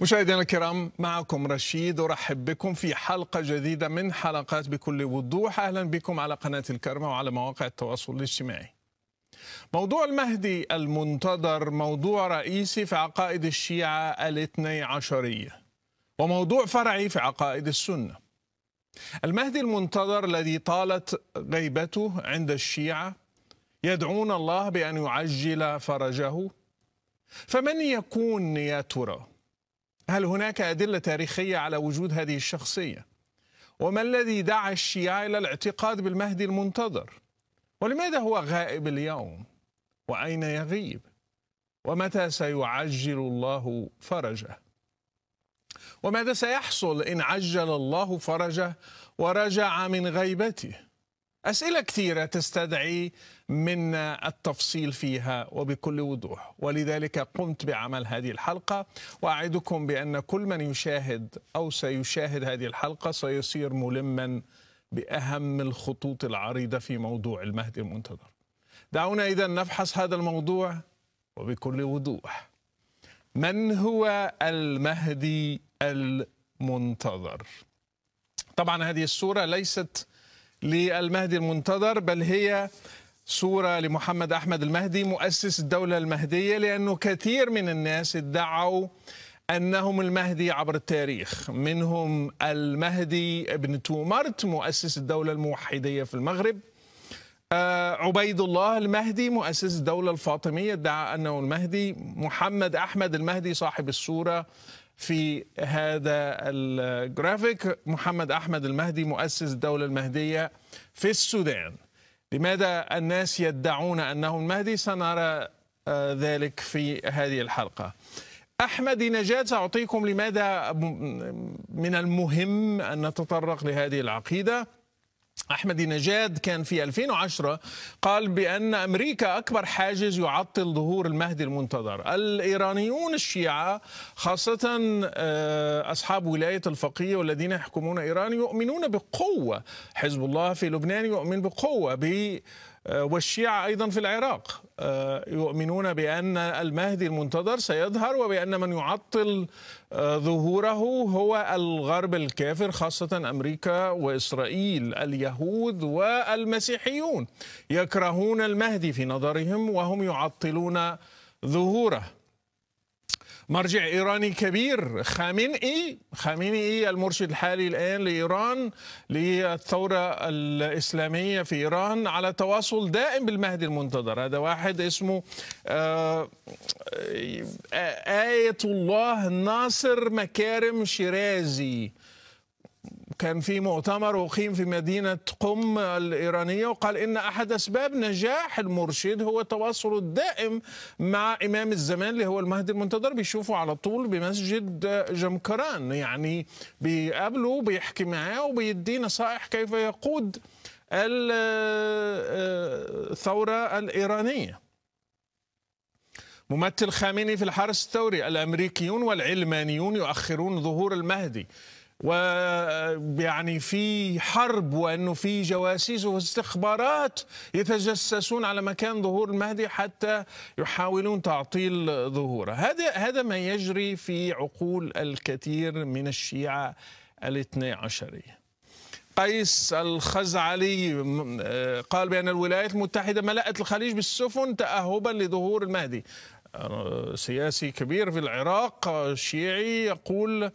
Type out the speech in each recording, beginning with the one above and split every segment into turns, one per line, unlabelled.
مشاهدينا الكرام معكم رشيد ارحب بكم في حلقه جديده من حلقات بكل وضوح اهلا بكم على قناه الكرمه وعلى مواقع التواصل الاجتماعي. موضوع المهدي المنتظر موضوع رئيسي في عقائد الشيعه الاثني عشريه وموضوع فرعي في عقائد السنه. المهدي المنتظر الذي طالت غيبته عند الشيعه يدعون الله بان يعجل فرجه فمن يكون يا ترى؟ هل هناك أدلة تاريخية على وجود هذه الشخصية؟ وما الذي دعا الشيعة إلى الاعتقاد بالمهدي المنتظر؟ ولماذا هو غائب اليوم؟ وأين يغيب؟ ومتى سيعجل الله فرجه؟ وماذا سيحصل إن عجل الله فرجه ورجع من غيبته؟ أسئلة كثيرة تستدعي منا التفصيل فيها وبكل وضوح ولذلك قمت بعمل هذه الحلقة وأعدكم بأن كل من يشاهد أو سيشاهد هذه الحلقة سيصير ملما بأهم الخطوط العريضة في موضوع المهدي المنتظر دعونا إذا نفحص هذا الموضوع وبكل وضوح من هو المهدي المنتظر؟ طبعا هذه الصورة ليست للمهدي المنتظر بل هي صورة لمحمد أحمد المهدي مؤسس الدولة المهدية لأنه كثير من الناس ادعوا أنهم المهدي عبر التاريخ منهم المهدي ابن تومرت مؤسس الدولة الموحدية في المغرب آه، عبيد الله المهدي مؤسس الدولة الفاطمية ادعى أنه المهدي محمد أحمد المهدي صاحب الصورة في هذا الجرافيك محمد أحمد المهدي مؤسس الدولة المهدية في السودان لماذا الناس يدعون أنه المهدي سنرى آه، ذلك في هذه الحلقة أحمد نجاد سأعطيكم لماذا من المهم أن نتطرق لهذه العقيدة أحمدي نجاد كان في 2010 قال بأن أمريكا أكبر حاجز يعطل ظهور المهدي المنتظر الإيرانيون الشيعة خاصة آه، أصحاب ولاية الفقيه والذين يحكمون إيران يؤمنون بقوة حزب الله في لبنان يؤمن بقوة ب آه، والشيعة أيضا في العراق آه، يؤمنون بأن المهدي المنتظر سيظهر وبأن من يعطل ظهوره هو الغرب الكافر خاصة أمريكا وإسرائيل اليهود والمسيحيون يكرهون المهدي في نظرهم وهم يعطلون ظهوره مرجع إيراني كبير خامنئي خامنئي المرشد الحالي الآن لإيران للثورة الإسلامية في إيران على تواصل دائم بالمهدي المنتظر هذا واحد اسمه آه، آية الله ناصر مكارم شيرازي كان في مؤتمر أقيم في مدينة قم الإيرانية وقال إن أحد أسباب نجاح المرشد هو التواصل الدائم مع إمام الزمان اللي هو المهدي المنتظر بيشوفه على طول بمسجد جمكران يعني بيقابله بيحكي معاه وبيدي نصائح كيف يقود الثورة الإيرانية ممثل خامني في الحرس الثوري الأمريكيون والعلمانيون يؤخرون ظهور المهدي ويعني في حرب وانه في جواسيس واستخبارات يتجسسون على مكان ظهور المهدي حتى يحاولون تعطيل ظهوره، هذا هذا ما يجري في عقول الكثير من الشيعه الاثني عشريه. قيس الخزعلي آه، قال بأن الولايات المتحدة ملأت الخليج بالسفن تأهبا لظهور المهدي سياسي كبير في العراق شيعي يقول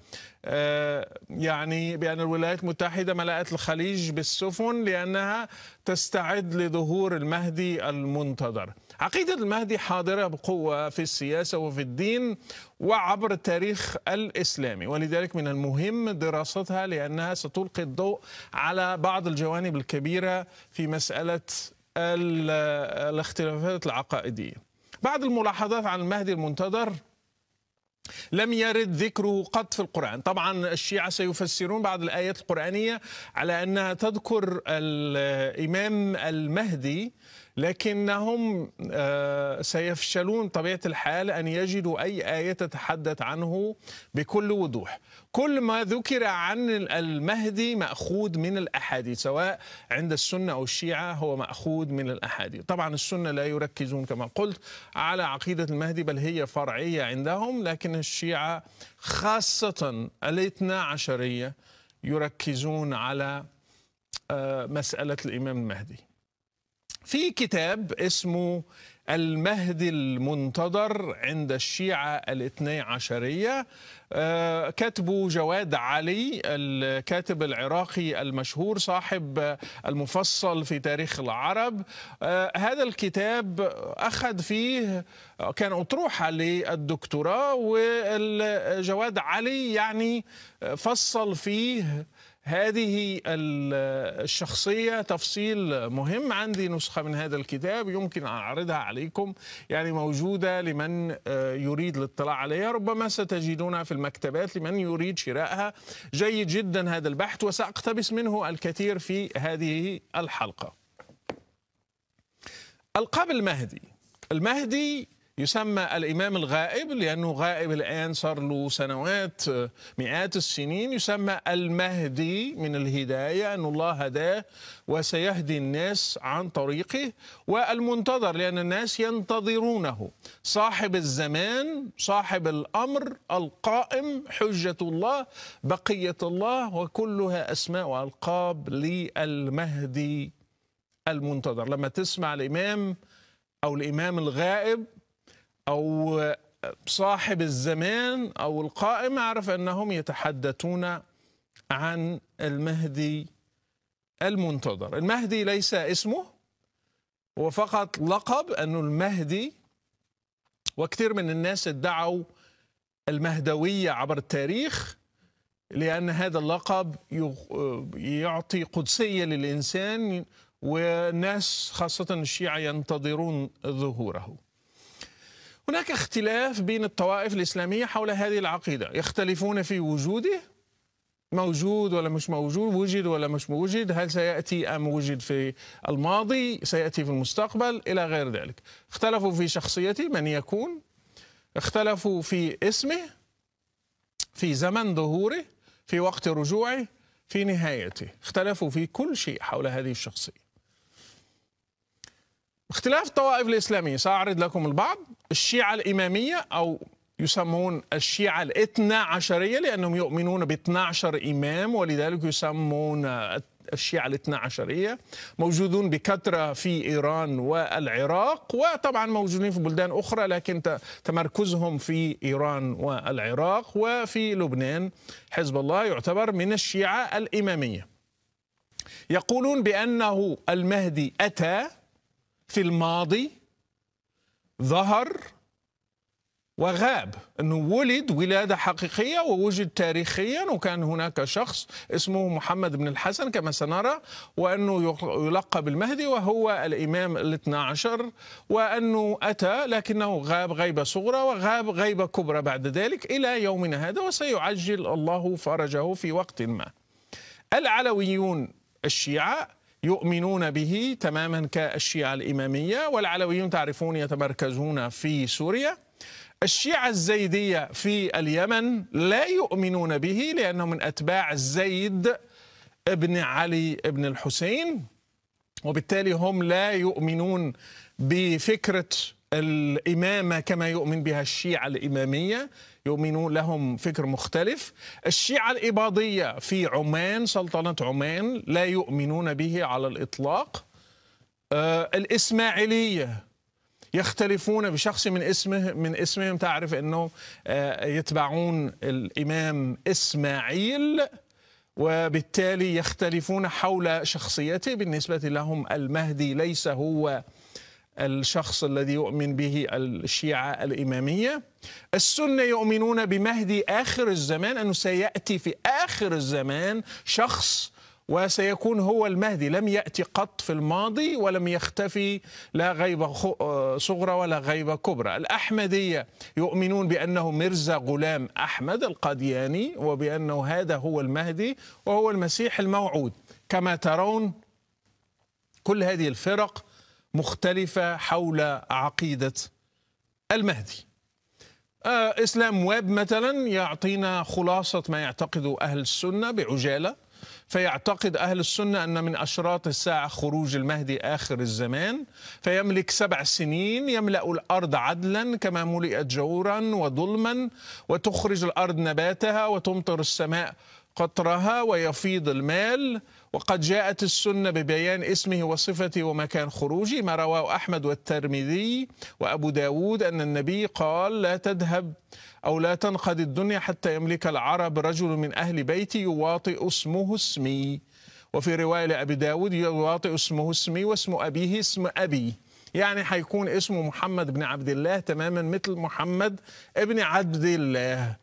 آه، يعني بأن الولايات المتحدة ملأت الخليج بالسفن لأنها تستعد لظهور المهدي المنتظر عقيدة المهدي حاضرة بقوة في السياسة وفي الدين وعبر التاريخ الإسلامي ولذلك من المهم دراستها لأنها ستلقي الضوء على بعض الجوانب الكبيرة في مسألة الاختلافات العقائدية بعض الملاحظات عن المهدي المنتظر لم يرد ذكره قط في القرآن طبعا الشيعة سيفسرون بعض الآيات القرآنية على أنها تذكر الإمام المهدي لكنهم آه، سيفشلون طبيعة الحال أن يجدوا أي آية تتحدث عنه بكل وضوح كل ما ذكر عن المهدي مأخوذ من الأحاديث سواء عند السنة أو الشيعة هو مأخوذ من الأحاديث طبعا السنة لا يركزون كما قلت على عقيدة المهدي بل هي فرعية عندهم لكن الشيعة خاصة الاثنا عشرية يركزون على آه، مسألة الإمام المهدي في كتاب اسمه المهدي المنتظر عند الشيعة الاثني عشرية آه، كاتبه جواد علي الكاتب العراقي المشهور صاحب المفصل في تاريخ العرب آه، هذا الكتاب أخذ فيه كان أطروحة للدكتوراه وجواد علي يعني فصل فيه هذه الشخصية تفصيل مهم عندي نسخة من هذا الكتاب يمكن أن أعرضها عليكم يعني موجودة لمن آه، يريد الاطلاع عليها ربما ستجدونها في المكتبات لمن يريد شرائها جيد جدا هذا البحث وسأقتبس منه الكثير في هذه الحلقة القاب المهدي المهدي يسمى الإمام الغائب لأنه غائب الآن صار له سنوات آه، مئات السنين يسمى المهدي من الهداية أن الله هداه وسيهدي الناس عن طريقه والمنتظر لأن الناس ينتظرونه صاحب الزمان صاحب الأمر القائم حجة الله بقية الله وكلها أسماء وألقاب للمهدي المنتظر لما تسمع الإمام أو الإمام الغائب أو صاحب الزمان أو القائم عرف أنهم يتحدثون عن المهدي المنتظر المهدي ليس اسمه هو فقط لقب أنه المهدي وكثير من الناس ادعوا المهدوية عبر التاريخ لأن هذا اللقب يعطي قدسية للإنسان والناس خاصة الشيعة ينتظرون ظهوره هناك اختلاف بين الطوائف الإسلامية حول هذه العقيدة يختلفون في وجوده موجود ولا مش موجود وجد ولا مش موجد هل سيأتي أم وجد في الماضي سيأتي في المستقبل إلى غير ذلك اختلفوا في شخصيته من يكون اختلفوا في اسمه في زمن ظهوره في وقت رجوعه في نهايته اختلفوا في كل شيء حول هذه الشخصية اختلاف الطوائف الإسلامية سأعرض لكم البعض الشيعة الإمامية أو يسمون الشيعة الاثنى عشرية لأنهم يؤمنون ب عشر إمام ولذلك يسمون الشيعة الاثنى عشرية موجودون بكثرة في إيران والعراق وطبعا موجودين في بلدان أخرى لكن تمركزهم في إيران والعراق وفي لبنان حزب الله يعتبر من الشيعة الإمامية يقولون بأنه المهدي أتى في الماضي ظهر وغاب انه ولد ولاده حقيقيه ووجد تاريخيا وكان هناك شخص اسمه محمد بن الحسن كما سنرى وانه يلقب المهدي وهو الامام الاثنى عشر وانه اتى لكنه غاب غيبه صغرى وغاب غيبه كبرى بعد ذلك الى يومنا هذا وسيعجل الله فرجه في وقت ما. العلويون الشيعه يؤمنون به تماما كالشيعة الإمامية والعلويون تعرفون يتمركزون في سوريا الشيعة الزيدية في اليمن لا يؤمنون به لأنه من أتباع زيد ابن علي ابن الحسين وبالتالي هم لا يؤمنون بفكرة الإمامة كما يؤمن بها الشيعة الإمامية يؤمنون لهم فكر مختلف الشيعة الإباضية في عمان سلطنة عمان لا يؤمنون به على الإطلاق آه، الإسماعيلية يختلفون بشخص من اسمه من اسمهم تعرف انه آه، يتبعون الامام اسماعيل وبالتالي يختلفون حول شخصيته بالنسبه لهم المهدي ليس هو الشخص الذي يؤمن به الشيعة الإمامية السنة يؤمنون بمهدي آخر الزمان أنه سيأتي في آخر الزمان شخص وسيكون هو المهدي لم يأتي قط في الماضي ولم يختفي لا غيبة صغرى ولا غيبة كبرى الأحمدية يؤمنون بأنه مرزا غلام أحمد القادياني وبأنه هذا هو المهدي وهو المسيح الموعود كما ترون كل هذه الفرق مختلفة حول عقيدة المهدي آه، إسلام ويب مثلا يعطينا خلاصة ما يعتقده أهل السنة بعجالة فيعتقد أهل السنة أن من أشراط الساعة خروج المهدي آخر الزمان فيملك سبع سنين يملأ الأرض عدلا كما ملئت جورا وظلما وتخرج الأرض نباتها وتمطر السماء قطرها ويفيض المال وقد جاءت السنة ببيان اسمه وصفته ومكان خروجه ما رواه أحمد والترمذي وأبو داود أن النبي قال لا تذهب أو لا تنقد الدنيا حتى يملك العرب رجل من أهل بيتي يواطئ اسمه اسمي وفي رواية لأبي داود يواطئ اسمه اسمي واسم أبيه اسم أبي يعني هيكون اسمه محمد بن عبد الله تماما مثل محمد ابن عبد الله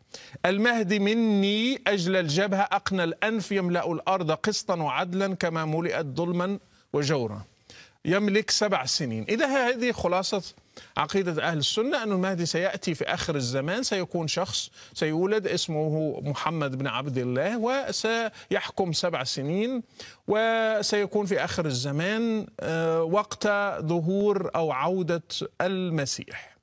المهدي مني أجل الجبهة أقنى الأنف يملأ الأرض قسطا وعدلا كما ملئت ظلما وجورا يملك سبع سنين إذا هذه خلاصة عقيدة أهل السنة أن المهدي سيأتي في آخر الزمان سيكون شخص سيولد اسمه محمد بن عبد الله وسيحكم سبع سنين وسيكون في آخر الزمان آه، وقت ظهور أو عودة المسيح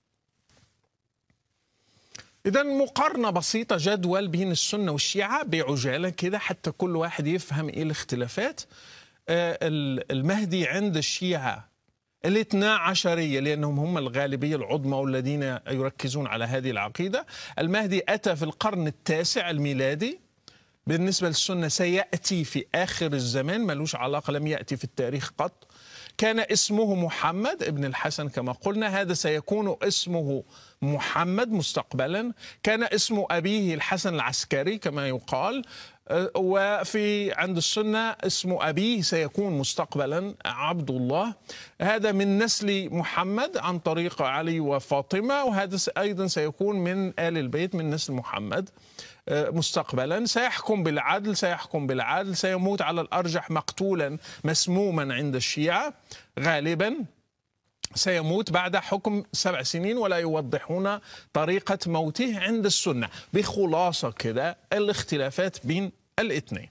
إذا مقارنة بسيطة جدول بين السنة والشيعة بعجالة كده حتى كل واحد يفهم إيه الاختلافات آه، المهدي عند الشيعة الاثنا عشرية لأنهم هم الغالبية العظمى والذين يركزون على هذه العقيدة المهدي أتى في القرن التاسع الميلادي بالنسبة للسنة سيأتي في آخر الزمان ملوش علاقة لم يأتي في التاريخ قط كان اسمه محمد ابن الحسن كما قلنا هذا سيكون اسمه محمد مستقبلا كان اسم أبيه الحسن العسكري كما يقال أه، وفي عند السنة اسم أبيه سيكون مستقبلا عبد الله هذا من نسل محمد عن طريق علي وفاطمة وهذا أيضا سيكون من آل البيت من نسل محمد مستقبلا سيحكم بالعدل سيحكم بالعدل سيموت على الأرجح مقتولا مسموما عند الشيعة غالبا سيموت بعد حكم سبع سنين ولا يوضحون طريقة موته عند السنة بخلاصة كده الاختلافات بين الاثنين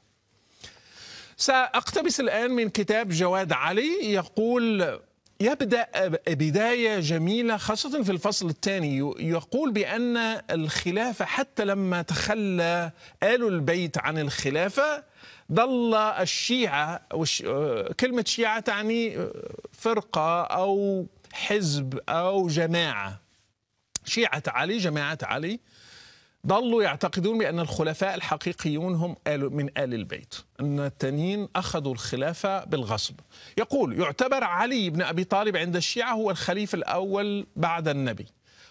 سأقتبس الآن من كتاب جواد علي يقول يبدا بدايه جميله خاصه في الفصل الثاني يقول بان الخلافه حتى لما تخلى ال البيت عن الخلافه ظل الشيعه كلمه شيعه تعني فرقه او حزب او جماعه شيعه علي جماعه علي ظلوا يعتقدون بأن الخلفاء الحقيقيون هم آل من آل البيت أن التانيين أخذوا الخلافة بالغصب يقول يعتبر علي بن أبي طالب عند الشيعة هو الخليفة الأول بعد النبي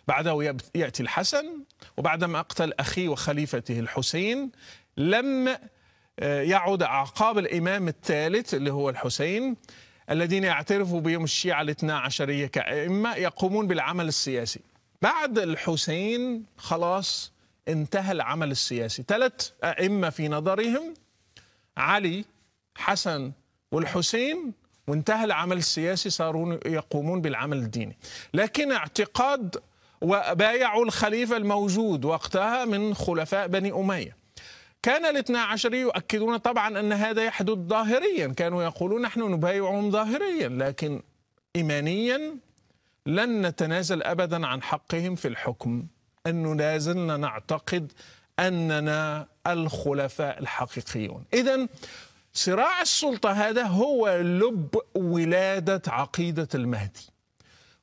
بعده يأتي الحسن وبعد مقتل أخيه وخليفته الحسين لم آه، يعد أعقاب الإمام الثالث اللي هو الحسين الذين يعترفوا بهم الشيعة الاثنا عشرية كأئمة يقومون بالعمل السياسي بعد الحسين خلاص انتهى العمل السياسي ثلاث أئمة في نظرهم علي حسن والحسين وانتهى العمل السياسي صاروا يقومون بالعمل الديني لكن اعتقاد وبايعوا الخليفة الموجود وقتها من خلفاء بني أمية كان الاثنى عشري يؤكدون طبعا أن هذا يحدث ظاهريا كانوا يقولون نحن نبايعهم ظاهريا لكن إيمانيا لن نتنازل أبدا عن حقهم في الحكم أنه لا زلنا نعتقد أننا الخلفاء الحقيقيون إذا صراع السلطة هذا هو لب ولادة عقيدة المهدي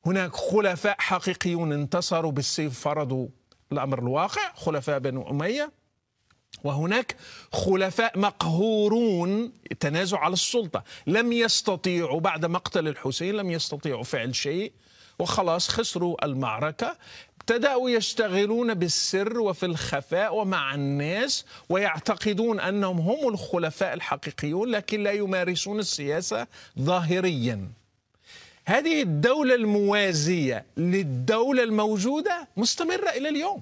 هناك خلفاء حقيقيون انتصروا بالسيف فرضوا الأمر الواقع خلفاء بنو أمية وهناك خلفاء مقهورون تنازعوا على السلطة لم يستطيعوا بعد مقتل الحسين لم يستطيعوا فعل شيء وخلاص خسروا المعركة ابتدأوا يشتغلون بالسر وفي الخفاء ومع الناس ويعتقدون أنهم هم الخلفاء الحقيقيون لكن لا يمارسون السياسة ظاهريا هذه الدولة الموازية للدولة الموجودة مستمرة إلى اليوم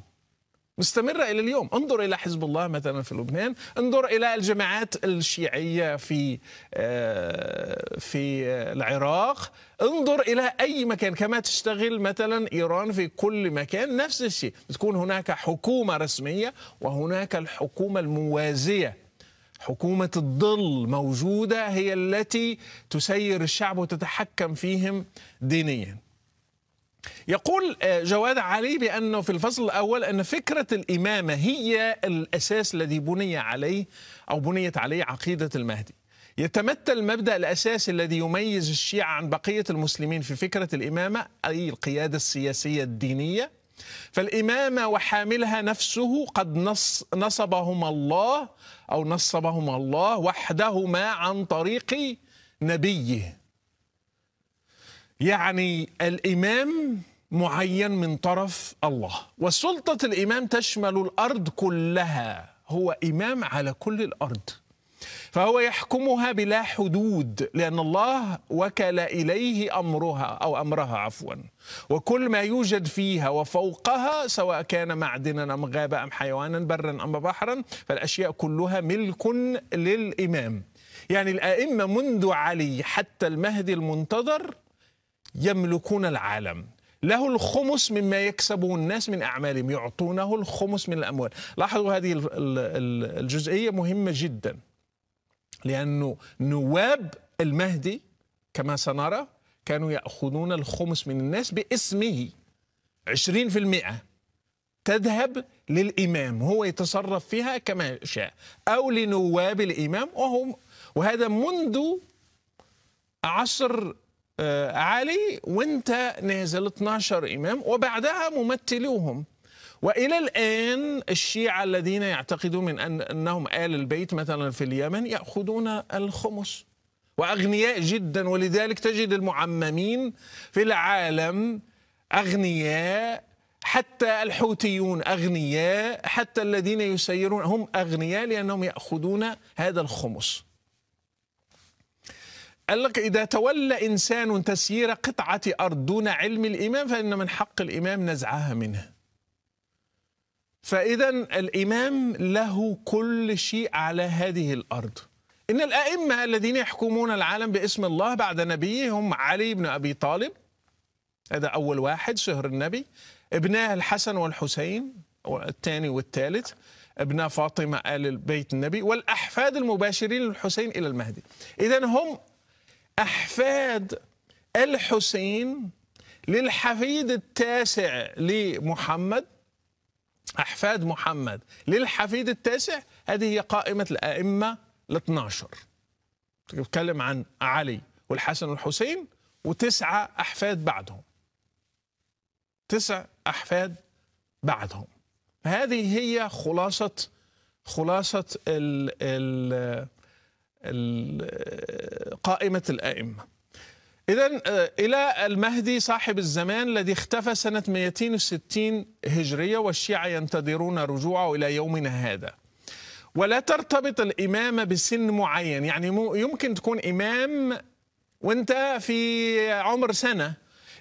مستمرة إلى اليوم انظر إلى حزب الله مثلا في لبنان انظر إلى الجماعات الشيعية في آه، في العراق انظر إلى أي مكان كما تشتغل مثلا إيران في كل مكان نفس الشيء تكون هناك حكومة رسمية وهناك الحكومة الموازية حكومة الظل موجودة هي التي تسير الشعب وتتحكم فيهم دينياً يقول آه، جواد علي بأنه في الفصل الأول أن فكرة الإمامة هي الأساس الذي بني عليه أو بنيت عليه عقيدة المهدي يتمثل المبدأ الأساسي الذي يميز الشيعة عن بقية المسلمين في فكرة الإمامة أي القيادة السياسية الدينية فالإمامة وحاملها نفسه قد نص نصبهما الله أو نصبهما الله وحدهما عن طريق نبيه يعني الإمام معين من طرف الله وسلطة الإمام تشمل الأرض كلها هو إمام على كل الأرض فهو يحكمها بلا حدود لأن الله وكل إليه أمرها أو أمرها عفوا وكل ما يوجد فيها وفوقها سواء كان معدنا أم غابة أم حيوانا برا أم بحرا فالأشياء كلها ملك للإمام يعني الأئمة منذ علي حتى المهدي المنتظر يملكون العالم له الخمس مما يكسبه الناس من أعمالهم يعطونه الخمس من الأموال لاحظوا هذه الجزئية مهمة جدا لأنه نواب المهدي كما سنرى كانوا يأخذون الخمس من الناس باسمه 20% تذهب للإمام هو يتصرف فيها كما شاء أو لنواب الإمام وهم وهذا منذ عصر آه، علي وانت نازل 12 إمام وبعدها ممثلوهم وإلى الآن الشيعة الذين يعتقدون من أن أنهم آل البيت مثلا في اليمن يأخذون الخمس وأغنياء جدا ولذلك تجد المعممين في العالم أغنياء حتى الحوثيون أغنياء حتى الذين يسيرون هم أغنياء لأنهم يأخذون هذا الخمس قال لك إذا تولى إنسان تسيير قطعة أرض دون علم الإمام فإن من حق الإمام نزعها منه فإذا الإمام له كل شيء على هذه الأرض إن الأئمة الذين يحكمون العالم باسم الله بعد نبيه هم علي بن أبي طالب هذا أول واحد شهر النبي ابناه الحسن والحسين الثاني والثالث ابناء فاطمة آل البيت النبي والأحفاد المباشرين للحسين إلى المهدي إذا هم أحفاد الحسين للحفيد التاسع لمحمد أحفاد محمد للحفيد التاسع هذه هي قائمة الأئمة ال 12 تتكلم عن علي والحسن والحسين وتسعة أحفاد بعدهم تسع أحفاد بعدهم هذه هي خلاصة خلاصة ال ال قائمة الأئمة إذا آه، إلى المهدي صاحب الزمان الذي اختفى سنة 260 هجرية والشيعة ينتظرون رجوعه إلى يومنا هذا ولا ترتبط الإمامة بسن معين يعني يمكن تكون إمام وانت في عمر سنة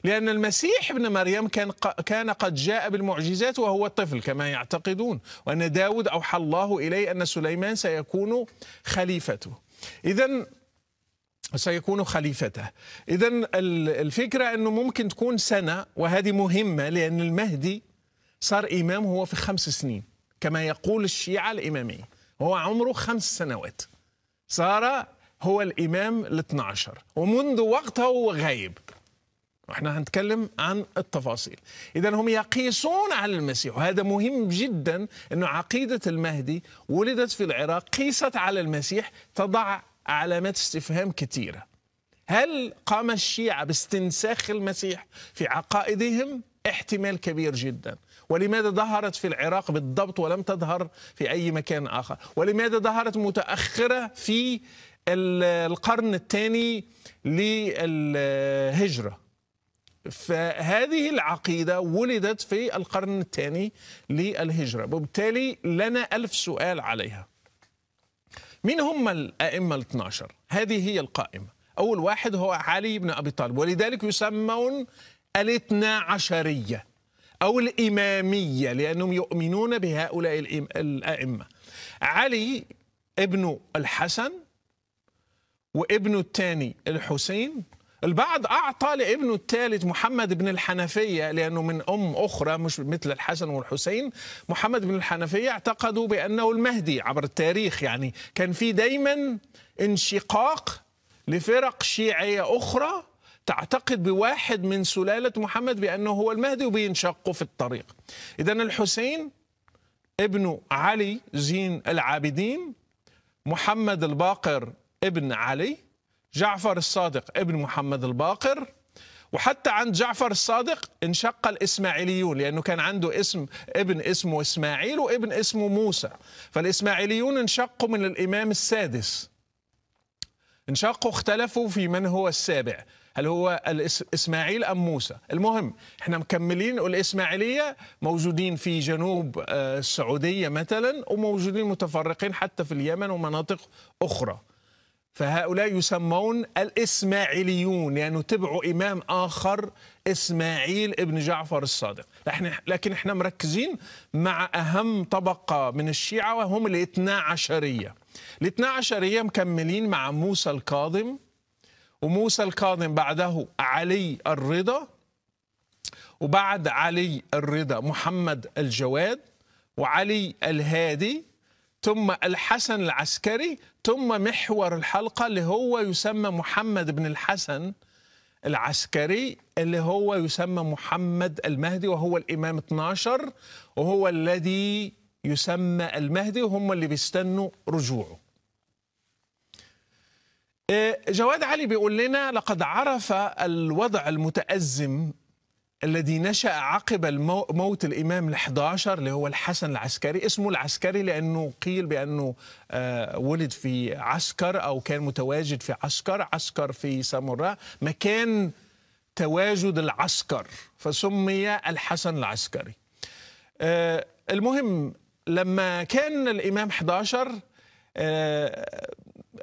لأن المسيح ابن مريم كان كان قد جاء بالمعجزات وهو طفل كما يعتقدون وأن داود أوحى الله إليه أن سليمان سيكون خليفته إذا سيكون خليفته إذا الفكرة أنه ممكن تكون سنة وهذه مهمة لأن المهدي صار إمام هو في خمس سنين كما يقول الشيعة الإمامية هو عمره خمس سنوات صار هو الإمام الاثنى عشر ومنذ وقتها هو غايب احنا هنتكلم عن التفاصيل اذا هم يقيسون على المسيح وهذا مهم جدا انه عقيده المهدي ولدت في العراق قيست على المسيح تضع علامات استفهام كثيره هل قام الشيعه باستنساخ المسيح في عقائدهم احتمال كبير جدا ولماذا ظهرت في العراق بالضبط ولم تظهر في اي مكان اخر ولماذا ظهرت متاخره في القرن الثاني للهجره فهذه العقيدة ولدت في القرن الثاني للهجرة وبالتالي لنا ألف سؤال عليها من هم الأئمة الاثناشر؟ هذه هي القائمة أول واحد هو علي بن أبي طالب ولذلك يسمون الاثنا عشرية أو الإمامية لأنهم يؤمنون بهؤلاء الأئمة علي ابن الحسن وابن الثاني الحسين البعض أعطى لابنه الثالث محمد بن الحنفية لأنه من أم أخرى مش مثل الحسن والحسين محمد بن الحنفية اعتقدوا بأنه المهدي عبر التاريخ يعني كان في دايما انشقاق لفرق شيعية أخرى تعتقد بواحد من سلالة محمد بأنه هو المهدي وبينشقوا في الطريق إذا الحسين ابن علي زين العابدين محمد الباقر ابن علي جعفر الصادق ابن محمد الباقر وحتى عند جعفر الصادق انشق الإسماعيليون لأنه كان عنده اسم ابن اسمه إسماعيل وابن اسمه موسى فالإسماعيليون انشقوا من الإمام السادس انشقوا اختلفوا في من هو السابع هل هو اسماعيل أم موسى المهم احنا مكملين الإسماعيلية موجودين في جنوب آه، السعودية مثلا وموجودين متفرقين حتى في اليمن ومناطق أخرى فهؤلاء يسمون الإسماعيليون يعني تبعوا إمام آخر إسماعيل ابن جعفر الصادق لكن احنا مركزين مع أهم طبقة من الشيعة وهم الاثنا عشرية الاثنا عشرية مكملين مع موسى الكاظم وموسى الكاظم بعده علي الرضا وبعد علي الرضا محمد الجواد وعلي الهادي ثم الحسن العسكري ثم محور الحلقة اللي هو يسمى محمد بن الحسن العسكري اللي هو يسمى محمد المهدي وهو الإمام 12 وهو الذي يسمى المهدي وهم اللي بيستنوا رجوعه إيه، جواد علي بيقول لنا لقد عرف الوضع المتأزم الذي نشأ عقب موت الإمام ال11 اللي هو الحسن العسكري اسمه العسكري لأنه قيل بأنه آه، ولد في عسكر أو كان متواجد في عسكر عسكر في سامراء مكان تواجد العسكر فسمي الحسن العسكري آه، المهم لما كان الإمام 11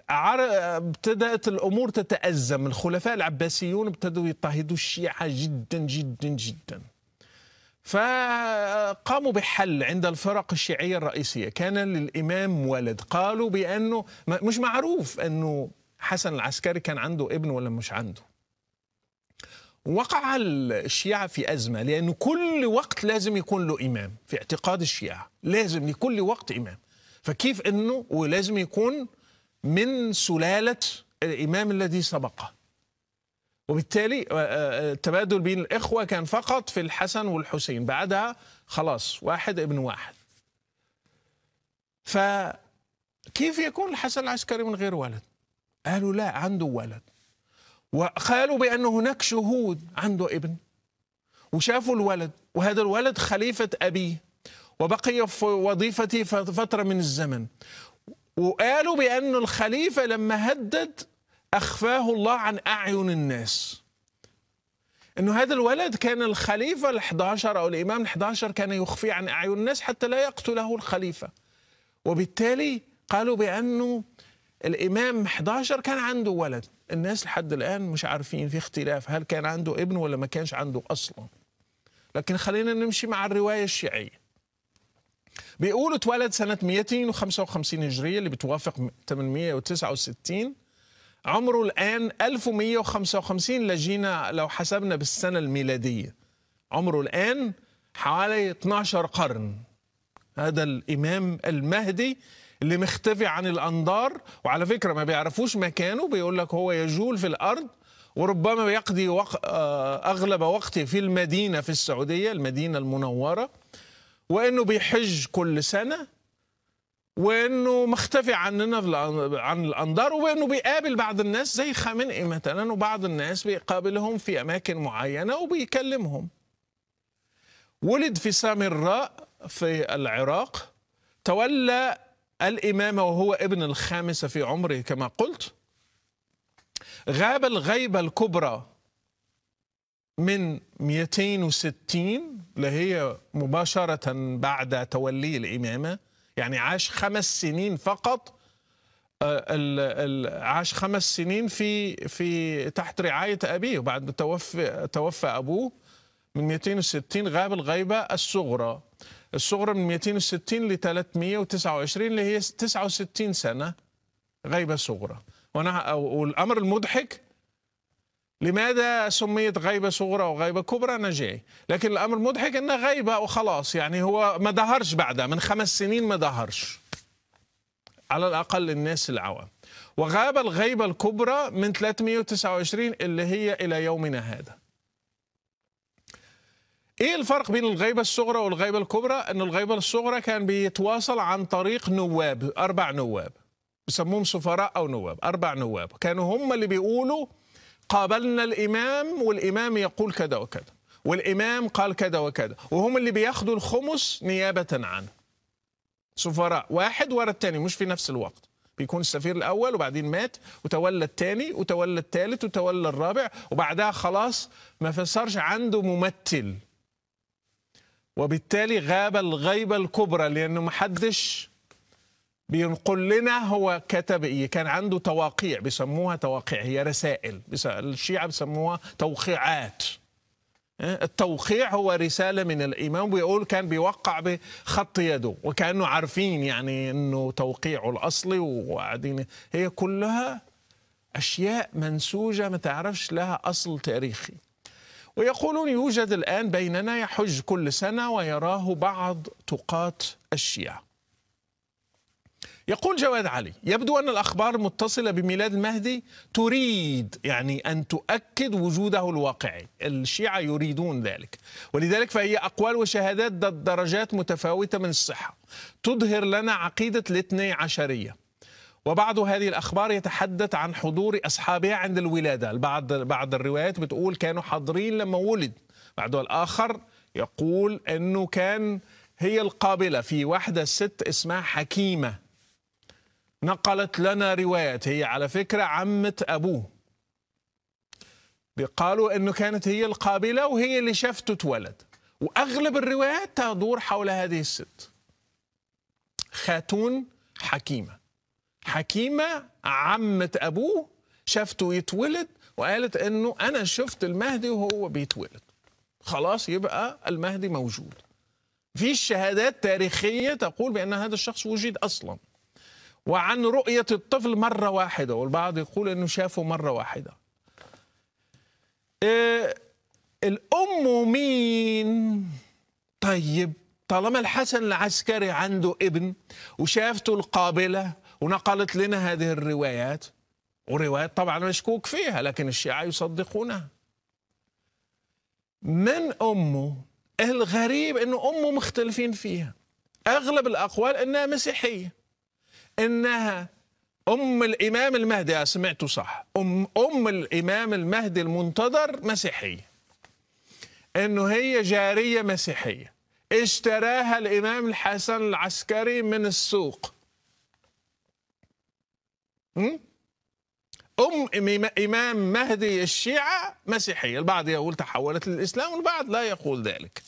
ابتدأت الأمور تتأزم الخلفاء العباسيون ابتدوا يضطهدوا الشيعة جدا جدا جدا فقاموا بحل عند الفرق الشيعية الرئيسية كان للإمام ولد قالوا بأنه مش معروف أنه حسن العسكري كان عنده ابن ولا مش عنده وقع الشيعة في أزمة لأنه كل وقت لازم يكون له إمام في اعتقاد الشيعة لازم لكل وقت إمام فكيف أنه ولازم يكون من سلالة الإمام الذي سبقه وبالتالي آه، آه، آه، التبادل بين الإخوة كان فقط في الحسن والحسين بعدها خلاص واحد ابن واحد فكيف يكون الحسن العسكري من غير ولد قالوا لا عنده ولد وقالوا بأن هناك شهود عنده ابن وشافوا الولد وهذا الولد خليفة أبيه وبقي في وظيفته فترة من الزمن وقالوا بأن الخليفة لما هدد أخفاه الله عن أعين الناس أنه هذا الولد كان الخليفة ال11 أو الإمام ال11 كان يخفيه عن أعين الناس حتى لا يقتله الخليفة وبالتالي قالوا بأنه الإمام 11 كان عنده ولد الناس لحد الآن مش عارفين في اختلاف هل كان عنده ابن ولا ما كانش عنده أصلا لكن خلينا نمشي مع الرواية الشيعية بيقولوا اتولد سنة 255 هجرية اللي بتوافق 869 عمره الآن 1155 لجينا لو حسبنا بالسنة الميلادية عمره الآن حوالي 12 قرن هذا الإمام المهدي اللي مختفي عن الأنظار وعلى فكرة ما بيعرفوش مكانه بيقول لك هو يجول في الأرض وربما يقضي وق... آه، أغلب وقته في المدينة في السعودية المدينة المنورة وانه بيحج كل سنه وانه مختفي عننا عن الانظار وانه بيقابل بعض الناس زي خامنئي مثلا وبعض الناس بيقابلهم في اماكن معينه وبيكلمهم ولد في سامراء في العراق تولى الامامه وهو ابن الخامسه في عمره كما قلت غاب الغيبه الكبرى من 260 اللي هي مباشرة بعد تولي الإمامة يعني عاش خمس سنين فقط آه، عاش خمس سنين في في تحت رعاية أبيه وبعد توفي توفى أبوه من 260 غاب الغيبة الصغرى الصغرى من 260 ل 329 اللي هي 69 سنة غيبة صغرى وأنا والأمر المضحك لماذا سميت غيبة صغرى وغيبة كبرى نجعي لكن الأمر مضحك أنها غيبة وخلاص يعني هو ما ظهرش بعدها من خمس سنين ما ظهرش على الأقل الناس العوام وغاب الغيبة الكبرى من 329 اللي هي إلى يومنا هذا ايه الفرق بين الغيبه الصغرى والغيبه الكبرى ان الغيبه الصغرى كان بيتواصل عن طريق نواب اربع نواب بيسموهم سفراء او نواب اربع نواب كانوا هم اللي بيقولوا قابلنا الإمام والإمام يقول كذا وكذا والإمام قال كذا وكذا وهم اللي بياخدوا الخمس نيابة عنه سفراء واحد ورا الثاني مش في نفس الوقت بيكون السفير الأول وبعدين مات وتولى الثاني وتولى الثالث وتولى الرابع وبعدها خلاص ما فسرش عنده ممثل وبالتالي غاب الغيبة الكبرى لأنه ما حدش بينقل لنا هو كتب ايه كان عنده تواقيع بيسموها تواقيع هي رسائل الشيعة بيسموها توقيعات التوقيع هو رسالة من الإمام بيقول كان بيوقع بخط يده وكأنه عارفين يعني أنه توقيعه الأصلي وقاعدين هي كلها أشياء منسوجة ما تعرفش لها أصل تاريخي ويقولون يوجد الآن بيننا يحج كل سنة ويراه بعض تقاة الشيعة يقول جواد علي يبدو أن الأخبار المتصلة بميلاد المهدي تريد يعني أن تؤكد وجوده الواقعي الشيعة يريدون ذلك ولذلك فهي أقوال وشهادات ضد درجات متفاوتة من الصحة تظهر لنا عقيدة الاثني عشرية وبعض هذه الاخبار يتحدث عن حضور اصحابها عند الولاده، البعض بعض الروايات بتقول كانوا حاضرين لما ولد، بعضها الاخر يقول انه كان هي القابله في واحده ست اسمها حكيمه نقلت لنا روايات هي على فكرة عمة أبوه بيقالوا أنه كانت هي القابلة وهي اللي شافته اتولد وأغلب الروايات تدور حول هذه الست خاتون حكيمة حكيمة عمة أبوه شافته يتولد وقالت أنه أنا شفت المهدي وهو بيتولد خلاص يبقى المهدي موجود في شهادات تاريخية تقول بأن هذا الشخص وجد أصلاً وعن رؤية الطفل مرة واحدة والبعض يقول أنه شافه مرة واحدة إيه الأم مين طيب طالما الحسن العسكري عنده ابن وشافته القابلة ونقلت لنا هذه الروايات وروايات طبعا مشكوك فيها لكن الشيعة يصدقونها من أمه الغريب أنه أمه مختلفين فيها أغلب الأقوال أنها مسيحية انها ام الامام المهدي آه، سمعت صح ام ام الامام المهدي المنتظر مسيحيه انه هي جاريه مسيحيه اشتراها الامام الحسن العسكري من السوق ام امام مهدي الشيعه مسيحيه البعض يقول تحولت للاسلام والبعض لا يقول ذلك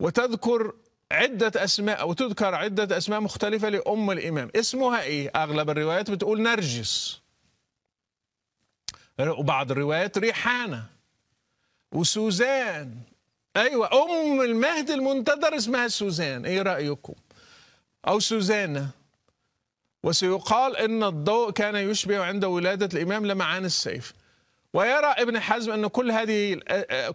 وتذكر عدة أسماء وتذكر عدة أسماء مختلفة لأم الإمام اسمها إيه؟ أغلب الروايات بتقول نرجس وبعض الروايات ريحانة وسوزان أيوة أم المهد المنتظر اسمها سوزان إيه رأيكم؟ أو سوزانة وسيقال أن الضوء كان يشبه عند ولادة الإمام لمعان السيف ويرى ابن حزم أن كل هذه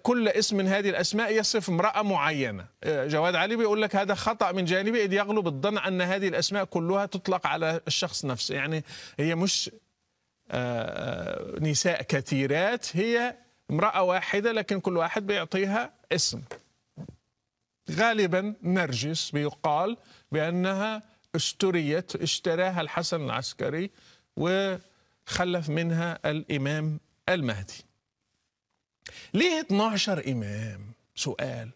كل اسم من هذه الأسماء يصف امرأة معينة جواد علي بيقول لك هذا خطأ من جانبي إذ يغلب الظن أن هذه الأسماء كلها تطلق على الشخص نفسه يعني هي مش نساء كثيرات هي امرأة واحدة لكن كل واحد بيعطيها اسم غالبا نرجس بيقال بأنها اشتريت اشتراها الحسن العسكري وخلف منها الإمام المهدي ليه 12 إمام سؤال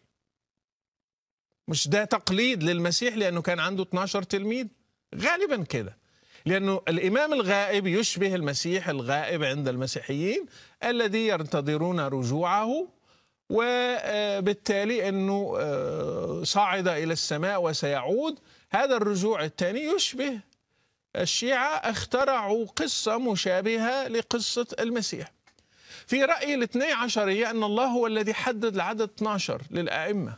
مش ده تقليد للمسيح لأنه كان عنده 12 تلميذ غالبا كده لأنه الإمام الغائب يشبه المسيح الغائب عند المسيحيين الذي ينتظرون رجوعه وبالتالي أنه آه، صعد إلى السماء وسيعود هذا الرجوع الثاني يشبه الشيعة اخترعوا قصة مشابهة لقصة المسيح في رأي الاثني عشر هي أن الله هو الذي حدد العدد 12 للأئمة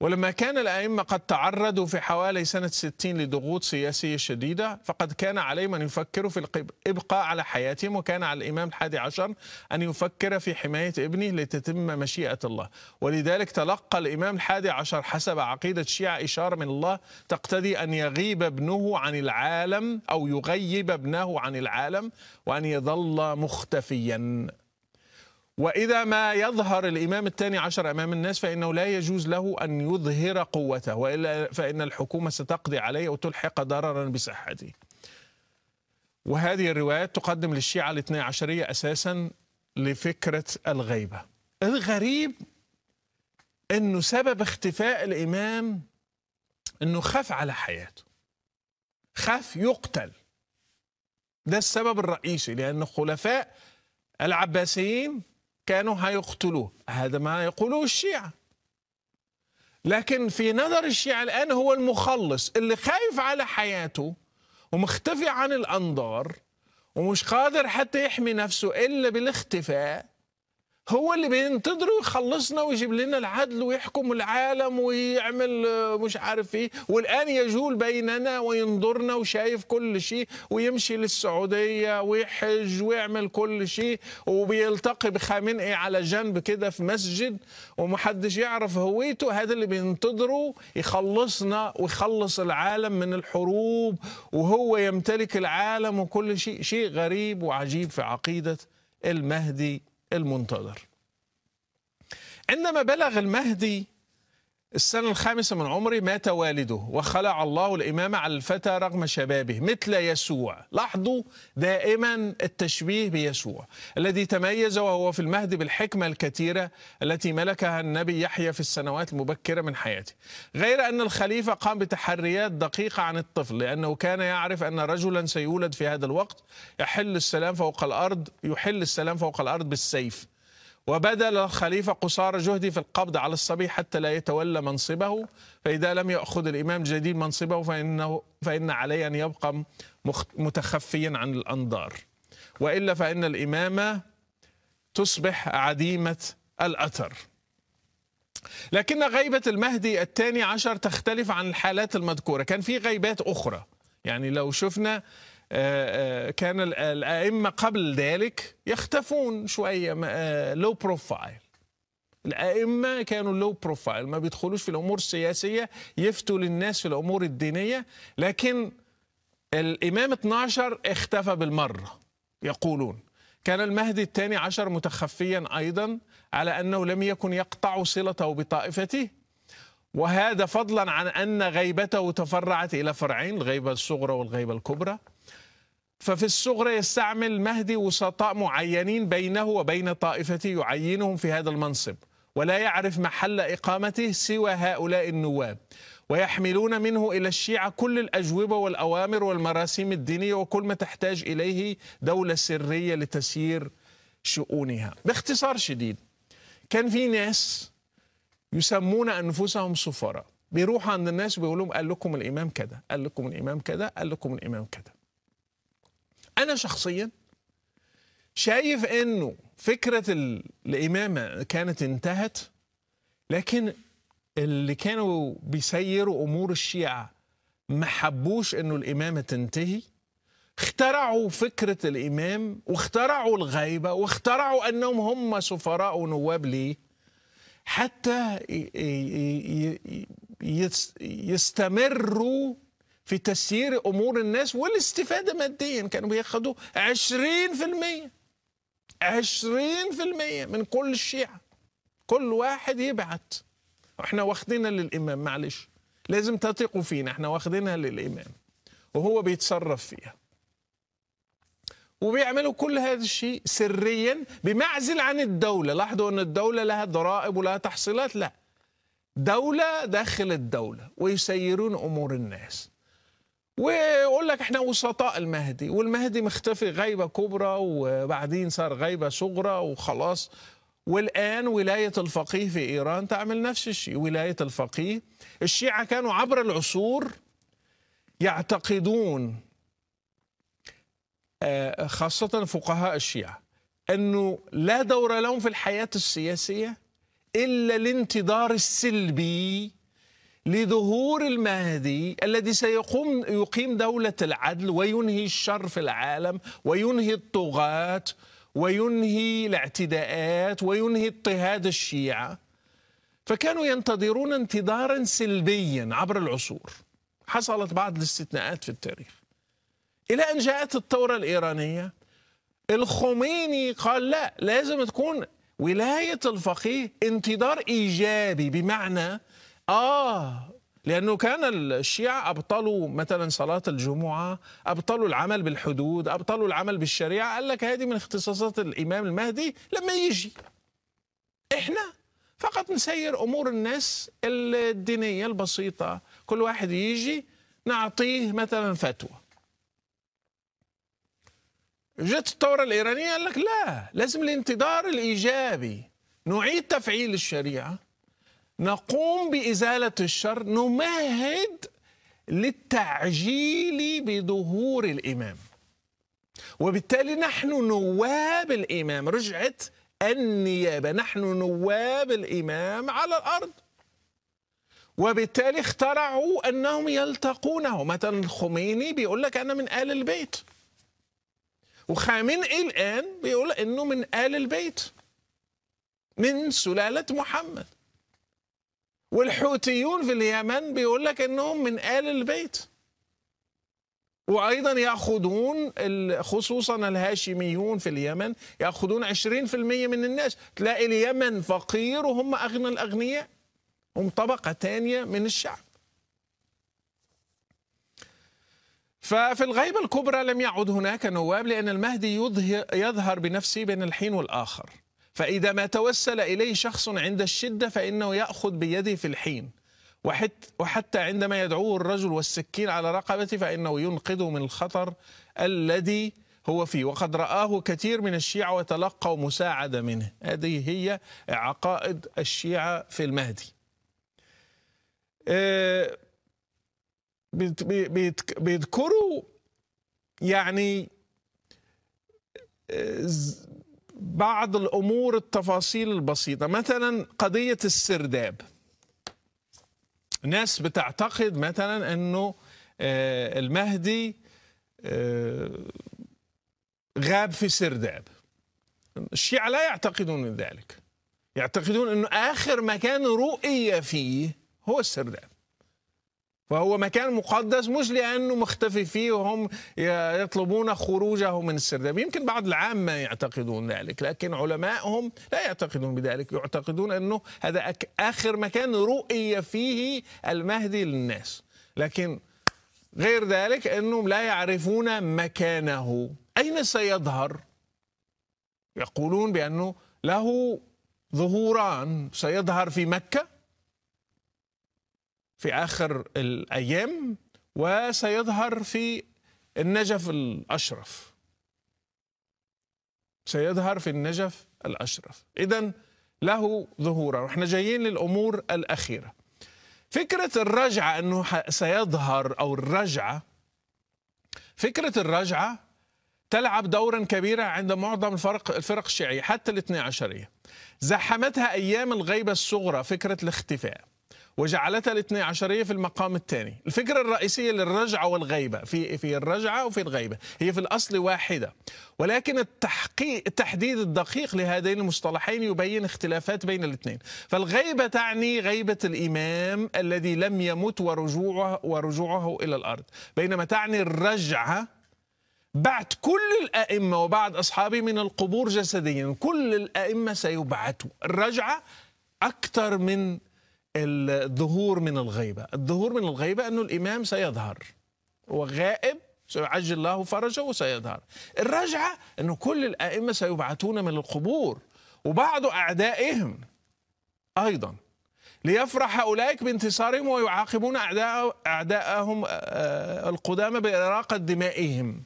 ولما كان الأئمة قد تعرضوا في حوالي سنة 60 لضغوط سياسية شديدة فقد كان عليهم أن يفكروا في الإبقاء على حياتهم وكان على الإمام الحادي عشر أن يفكر في حماية ابنه لتتم مشيئة الله ولذلك تلقى الإمام الحادي عشر حسب عقيدة الشيعة إشارة من الله تقتضي أن يغيب ابنه عن العالم أو يغيب ابنه عن العالم وأن يظل مختفياً وإذا ما يظهر الإمام الثاني عشر أمام الناس فإنه لا يجوز له أن يظهر قوته وإلا فإن الحكومة ستقضي عليه وتلحق ضررا بصحته وهذه الروايات تقدم للشيعة الاثنى عشرية أساسا لفكرة الغيبة الغريب أنه سبب اختفاء الإمام أنه خاف على حياته خاف يقتل ده السبب الرئيسي لأن الخلفاء العباسيين كانوا هيقتلوه هذا ما يقوله الشيعة لكن في نظر الشيعة الآن هو المخلص اللي خايف على حياته ومختفي عن الأنظار ومش قادر حتى يحمي نفسه إلا بالاختفاء هو اللي بينتظره يخلصنا ويجيب لنا العدل ويحكم العالم ويعمل آه، مش عارف ايه والان يجول بيننا وينظرنا وشايف كل شيء ويمشي للسعوديه ويحج ويعمل كل شيء وبيلتقي بخامنئي إيه على جنب كده في مسجد ومحدش يعرف هويته هذا اللي بينتظره يخلصنا ويخلص العالم من الحروب وهو يمتلك العالم وكل شيء شيء غريب وعجيب في عقيده المهدي المنتظر عندما بلغ المهدي السنة الخامسة من عمري مات والده وخلع الله الإمامة على الفتى رغم شبابه مثل يسوع لاحظوا دائما التشبيه بيسوع الذي تميز وهو في المهد بالحكمة الكثيرة التي ملكها النبي يحيى في السنوات المبكرة من حياته غير أن الخليفة قام بتحريات دقيقة عن الطفل لأنه كان يعرف أن رجلا سيولد في هذا الوقت يحل السلام فوق الأرض يحل السلام فوق الأرض بالسيف وبذل الخليفة قصارى جهده في القبض على الصبي حتى لا يتولى منصبه فإذا لم يأخذ الإمام الجديد منصبه فإنه فإن عليه أن يبقى متخفيا عن الأنظار وإلا فإن الإمامة تصبح عديمة الأثر لكن غيبة المهدي الثاني عشر تختلف عن الحالات المذكورة كان في غيبات أخرى يعني لو شفنا آه، آه، كان الائمه قبل ذلك يختفون شويه لو بروفايل آه، الائمه كانوا لو بروفايل ما بيدخلوش في الامور السياسيه يفتوا للناس في الامور الدينيه لكن الامام 12 اختفى بالمره يقولون كان المهدي الثاني عشر متخفيا ايضا على انه لم يكن يقطع صلته بطائفته وهذا فضلا عن ان غيبته تفرعت الى فرعين الغيبه الصغرى والغيبه الكبرى ففي الصغرى يستعمل مهدي وسطاء معينين بينه وبين طائفته يعينهم في هذا المنصب ولا يعرف محل إقامته سوى هؤلاء النواب ويحملون منه إلى الشيعة كل الأجوبة والأوامر والمراسيم الدينية وكل ما تحتاج إليه دولة سرية لتسيير شؤونها باختصار شديد كان في ناس يسمون أنفسهم سفراء بيروحوا عند الناس وبيقول لهم قال لكم الإمام كذا قال لكم الإمام كذا قال لكم الإمام كذا انا شخصيا شايف انه فكره الامامه كانت انتهت لكن اللي كانوا بيسيروا امور الشيعه ما حبوش انه الامامه تنتهي اخترعوا فكره الامام واخترعوا الغيبه واخترعوا انهم هم سفراء ونواب ليه حتى يستمروا في تسيير امور الناس والاستفاده ماديا كانوا بياخدوا 20% 20% من كل الشيعه كل واحد يبعت احنا واخدينها للامام معلش لازم تثقوا فينا احنا واخدينها للامام وهو بيتصرف فيها وبيعملوا كل هذا الشيء سريا بمعزل عن الدوله لاحظوا ان الدوله لها ضرائب ولها تحصيلات لا دوله داخل الدوله ويسيرون امور الناس ويقول لك احنا وسطاء المهدي والمهدي مختفي غيبه كبرى وبعدين صار غيبه صغرى وخلاص والان ولايه الفقيه في ايران تعمل نفس الشيء ولايه الفقيه الشيعه كانوا عبر العصور يعتقدون آه، خاصه فقهاء الشيعه انه لا دور لهم في الحياه السياسيه الا الانتظار السلبي لظهور المهدي الذي سيقوم يقيم دولة العدل وينهي الشر في العالم وينهي الطغاة وينهي الاعتداءات وينهي اضطهاد الشيعة فكانوا ينتظرون انتظارا سلبيا عبر العصور حصلت بعض الاستثناءات في التاريخ إلى أن جاءت الثورة الإيرانية الخميني قال لا لازم تكون ولاية الفقيه انتظار إيجابي بمعنى آه لأنه كان الشيعة أبطلوا مثلا صلاة الجمعة أبطلوا العمل بالحدود أبطلوا العمل بالشريعة قال لك هذه من اختصاصات الإمام المهدي لما يجي إحنا فقط نسير أمور الناس الدينية البسيطة كل واحد يجي نعطيه مثلا فتوى جت الثورة الإيرانية قال لك لا لازم الانتظار الإيجابي نعيد تفعيل الشريعة نقوم بإزالة الشر نمهد للتعجيل بظهور الإمام وبالتالي نحن نواب الإمام رجعت النيابة نحن نواب الإمام على الأرض وبالتالي اخترعوا أنهم يلتقونه مثلا الخميني بيقول لك أنا من آل البيت وخامنئي الآن بيقول أنه من آل البيت من سلالة محمد والحوثيون في اليمن بيقول لك انهم من ال البيت وايضا ياخذون خصوصا الهاشميون في اليمن ياخذون 20% من الناس تلاقي اليمن فقير وهم اغنى الاغنياء هم طبقه ثانيه من الشعب ففي الغيبة الكبرى لم يعد هناك نواب لأن المهدي يظهر بنفسه بين الحين والآخر فإذا ما توسل إليه شخص عند الشدة فإنه يأخذ بيده في الحين وحتى عندما يدعوه الرجل والسكين على رقبته فإنه ينقذه من الخطر الذي هو فيه وقد رآه كثير من الشيعة وتلقوا مساعدة منه هذه هي عقائد الشيعة في المهدي آه، بيذكروا يعني آه، بعض الامور التفاصيل البسيطه مثلا قضيه السرداب ناس بتعتقد مثلا انه آه، المهدي آه، غاب في سرداب الشيعة لا يعتقدون ذلك يعتقدون أنه آخر مكان رؤي فيه هو السرداب فهو مكان مقدس مش لانه مختفي فيه وهم يطلبون خروجه من السرداب يمكن بعض العامه يعتقدون ذلك لكن علمائهم لا يعتقدون بذلك يعتقدون انه هذا اخر مكان رؤي فيه المهدي للناس لكن غير ذلك انهم لا يعرفون مكانه اين سيظهر يقولون بانه له ظهوران سيظهر في مكه في آخر الأيام وسيظهر في النجف الأشرف سيظهر في النجف الأشرف إذا له ظهورا ونحن جايين للأمور الأخيرة فكرة الرجعة أنه سيظهر أو الرجعة فكرة الرجعة تلعب دورا كبيرا عند معظم الفرق الفرق الشيعية حتى الاثنى عشرية زحمتها أيام الغيبة الصغرى فكرة الاختفاء وجعلتها الاثني عشرية في المقام الثاني الفكرة الرئيسية للرجعة والغيبة في في الرجعة وفي الغيبة هي في الأصل واحدة ولكن التحقيق التحديد الدقيق لهذين المصطلحين يبين اختلافات بين الاثنين فالغيبة تعني غيبة الإمام الذي لم يمت ورجوعه ورجوعه إلى الأرض بينما تعني الرجعة بعت كل الأئمة وبعد أصحابي من القبور جسديا كل الأئمة سيبعثوا الرجعة أكثر من الظهور من الغيبة الظهور من الغيبة أنه الإمام سيظهر وغائب سيعجل الله فرجه وسيظهر الرجعة أنه كل الآئمة سيبعثون من القبور وبعض أعدائهم أيضا ليفرح أولئك بانتصارهم ويعاقبون أعداء أعداءهم آه، آه، القدامى بإراقة دمائهم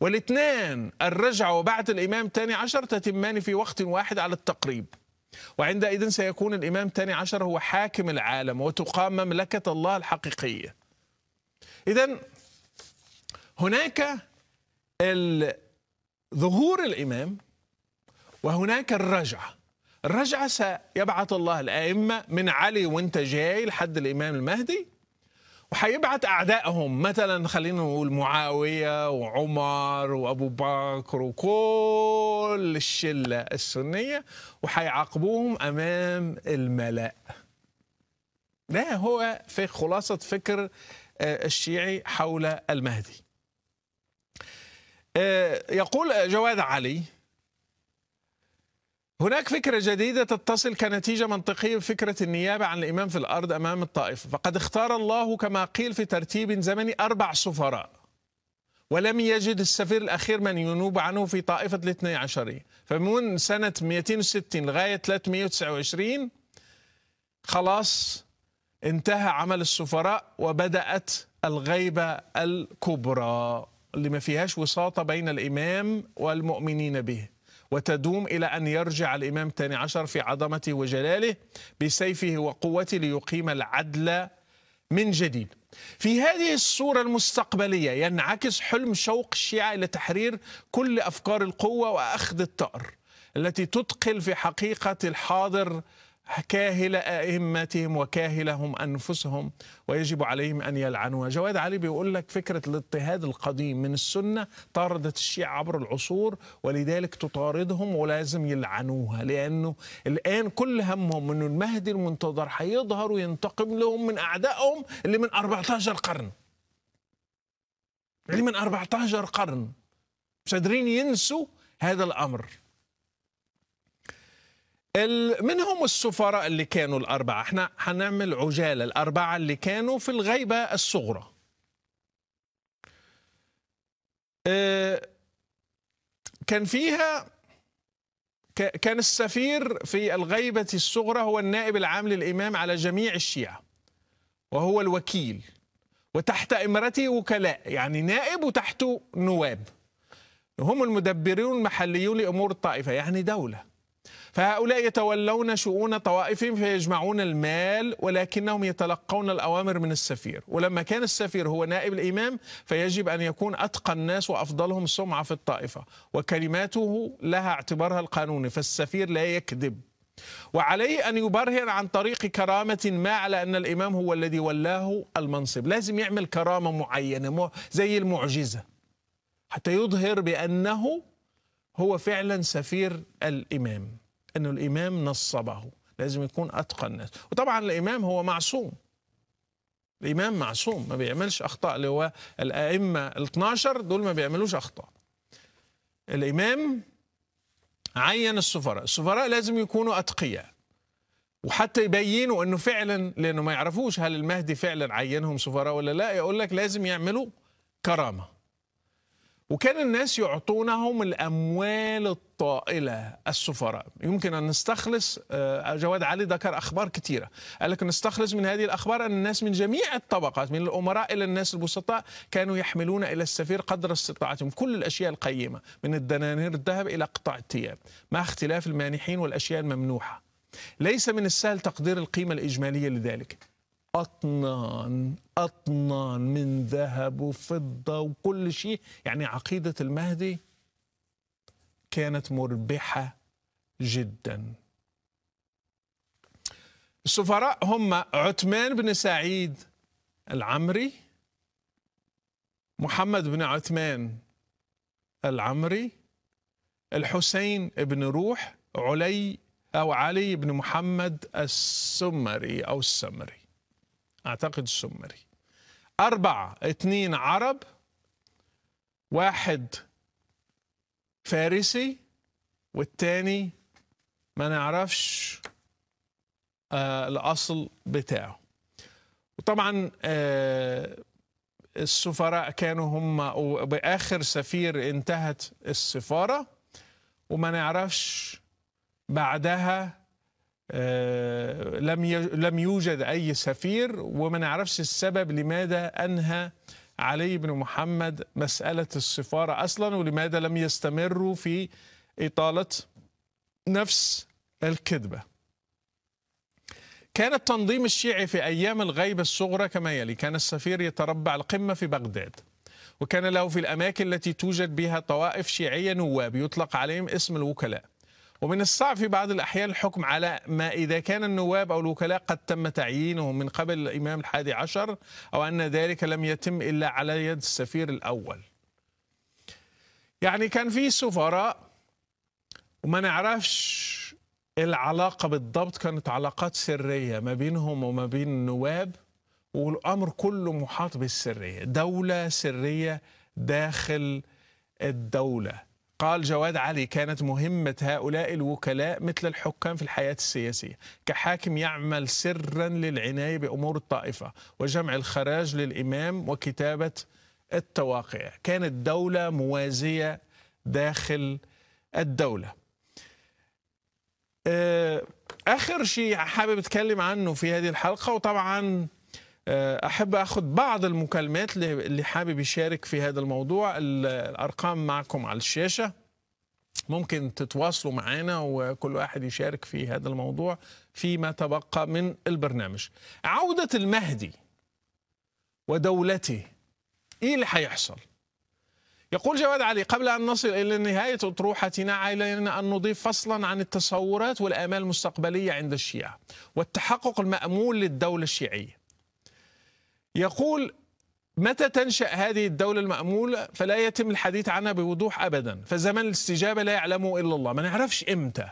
والاثنان الرجعة وبعث الإمام الثاني عشر تتمان في وقت واحد على التقريب وعندئذ سيكون الإمام الثاني عشر هو حاكم العالم وتقام مملكة الله الحقيقية إذا هناك ظهور الإمام وهناك الرجعة الرجعة سيبعث الله الأئمة من علي وانت جاي لحد الإمام المهدي وهيبعت اعدائهم مثلا خلينا نقول معاويه وعمر وابو بكر وكل الشله السنيه وهيعاقبوهم امام الملاء. ده هو في خلاصه فكر آه، الشيعي حول المهدي آه، يقول جواد علي هناك فكرة جديدة تتصل كنتيجة منطقية بفكرة النيابة عن الإمام في الأرض أمام الطائفة فقد اختار الله كما قيل في ترتيب زمني أربع سفراء ولم يجد السفير الأخير من ينوب عنه في طائفة الاثني عشرية فمن سنة 260 لغاية 329 خلاص انتهى عمل السفراء وبدأت الغيبة الكبرى اللي ما فيهاش وساطة بين الإمام والمؤمنين به وتدوم إلى أن يرجع الإمام الثاني عشر في عظمته وجلاله بسيفه وقوته ليقيم العدل من جديد في هذه الصورة المستقبلية ينعكس حلم شوق الشيعة إلى تحرير كل أفكار القوة وأخذ الثأر التي تدخل في حقيقة الحاضر كاهل ائمتهم وكاهلهم انفسهم ويجب عليهم ان يلعنوها، جواد علي بيقول لك فكره الاضطهاد القديم من السنه طاردت الشيعه عبر العصور ولذلك تطاردهم ولازم يلعنوها لانه الان كل همهم انه المهدي المنتظر هيظهر وينتقم لهم من اعدائهم اللي من 14 قرن. اللي من 14 قرن مش قادرين ينسوا هذا الامر. منهم السفراء اللي كانوا الأربعة احنا هنعمل عجالة الأربعة اللي كانوا في الغيبة الصغرى آه، كان فيها كان السفير في الغيبة الصغرى هو النائب العام للإمام على جميع الشيعة وهو الوكيل وتحت إمرته وكلاء يعني نائب وتحته نواب هم المدبرون المحليون لأمور الطائفة يعني دولة فهؤلاء يتولون شؤون طوائفهم فيجمعون المال ولكنهم يتلقون الأوامر من السفير ولما كان السفير هو نائب الإمام فيجب أن يكون أتقى الناس وأفضلهم سمعة في الطائفة وكلماته لها اعتبارها القانوني فالسفير لا يكذب وعليه أن يبرهن عن طريق كرامة ما على أن الإمام هو الذي ولاه المنصب لازم يعمل كرامة معينة زي المعجزة حتى يظهر بأنه هو فعلا سفير الإمام أن الإمام نصبه لازم يكون أتقى الناس وطبعا الإمام هو معصوم الإمام معصوم ما بيعملش أخطاء اللي هو الأئمة ال 12 دول ما بيعملوش أخطاء الإمام عين السفراء السفراء لازم يكونوا أتقياء وحتى يبينوا انه فعلا لانه ما يعرفوش هل المهدي فعلا عينهم سفراء ولا لا يقول لك لازم يعملوا كرامه وكان الناس يعطونهم الأموال الطائلة السفراء يمكن أن نستخلص آه، جواد علي ذكر أخبار كثيرة قال لك نستخلص من هذه الأخبار أن الناس من جميع الطبقات من الأمراء إلى الناس البسطاء كانوا يحملون إلى السفير قدر استطاعتهم كل الأشياء القيمة من الدنانير الذهب إلى قطع الثياب مع اختلاف المانحين والأشياء الممنوحة ليس من السهل تقدير القيمة الإجمالية لذلك أطنان أطنان من ذهب وفضة وكل شيء يعني عقيدة المهدي كانت مربحة جدا السفراء هم عثمان بن سعيد العمري محمد بن عثمان العمري الحسين بن روح علي أو علي بن محمد السمري أو السمري أعتقد السمري أربعة اتنين عرب واحد فارسي والتاني ما نعرفش آه الأصل بتاعه وطبعا آه السفراء كانوا هم وبآخر سفير انتهت السفارة وما نعرفش بعدها آه، لم لم يوجد اي سفير وما نعرفش السبب لماذا انهى علي بن محمد مساله السفاره اصلا ولماذا لم يستمروا في اطاله نفس الكذبه. كان التنظيم الشيعي في ايام الغيبه الصغرى كما يلي: كان السفير يتربع القمه في بغداد. وكان له في الاماكن التي توجد بها طوائف شيعيه نواب يطلق عليهم اسم الوكلاء. ومن الصعب في بعض الأحيان الحكم على ما إذا كان النواب أو الوكلاء قد تم تعيينهم من قبل الإمام الحادي عشر أو أن ذلك لم يتم إلا على يد السفير الأول يعني كان في سفراء وما نعرفش العلاقة بالضبط كانت علاقات سرية ما بينهم وما بين النواب والأمر كله محاط بالسرية دولة سرية داخل الدولة قال جواد علي كانت مهمة هؤلاء الوكلاء مثل الحكام في الحياة السياسية كحاكم يعمل سرا للعناية بأمور الطائفة وجمع الخراج للإمام وكتابة التواقع كانت دولة موازية داخل الدولة آه، آخر شيء حابب أتكلم عنه في هذه الحلقة وطبعا آه، احب اخذ بعض المكالمات اللي حابب يشارك في هذا الموضوع الارقام معكم على الشاشه ممكن تتواصلوا معنا وكل واحد يشارك في هذا الموضوع فيما تبقى من البرنامج عوده المهدي ودولته ايه اللي هيحصل يقول جواد علي قبل أن نصل إلى نهاية أطروحتنا علينا أن نضيف فصلا عن التصورات والآمال المستقبلية عند الشيعة والتحقق المأمول للدولة الشيعية يقول متى تنشأ هذه الدولة المأمولة فلا يتم الحديث عنها بوضوح أبدا فزمن الاستجابة لا يعلمه إلا الله ما نعرفش إمتى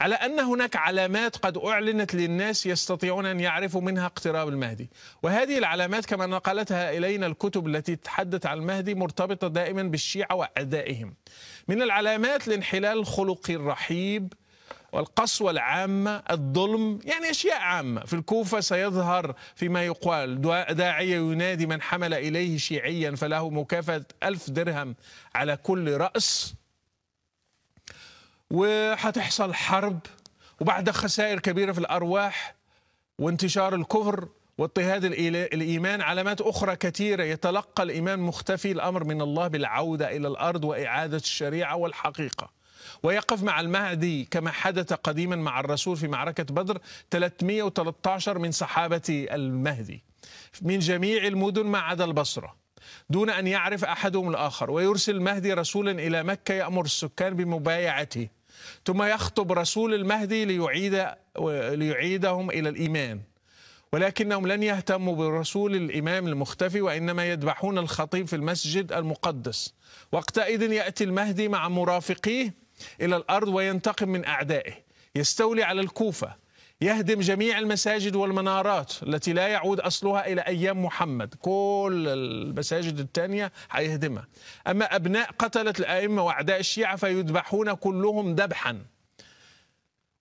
على أن هناك علامات قد أعلنت للناس يستطيعون أن يعرفوا منها اقتراب المهدي وهذه العلامات كما نقلتها إلينا الكتب التي تتحدث عن المهدي مرتبطة دائما بالشيعة وأعدائهم من العلامات الانحلال الخلقي الرحيب والقسوة العامة الظلم يعني أشياء عامة في الكوفة سيظهر فيما يقال داعية ينادي من حمل إليه شيعيا فله مكافأة ألف درهم على كل رأس وهتحصل حرب وبعد خسائر كبيرة في الأرواح وانتشار الكفر واضطهاد الإيمان علامات أخرى كثيرة يتلقى الإيمان مختفي الأمر من الله بالعودة إلى الأرض وإعادة الشريعة والحقيقة ويقف مع المهدي كما حدث قديما مع الرسول في معركة بدر 313 من صحابة المهدي من جميع المدن ما عدا البصره دون أن يعرف أحدهم الآخر ويرسل المهدي رسولا إلى مكة يأمر السكان بمبايعته ثم يخطب رسول المهدي ليعيد ليعيدهم إلى الإيمان ولكنهم لن يهتموا برسول الإمام المختفي وإنما يذبحون الخطيب في المسجد المقدس وقتئذ يأتي المهدي مع مرافقيه إلى الأرض وينتقم من أعدائه يستولي على الكوفة يهدم جميع المساجد والمنارات التي لا يعود أصلها إلى أيام محمد كل المساجد الثانية هيهدمها أما أبناء قتلة الأئمة وأعداء الشيعة فيذبحون كلهم ذبحا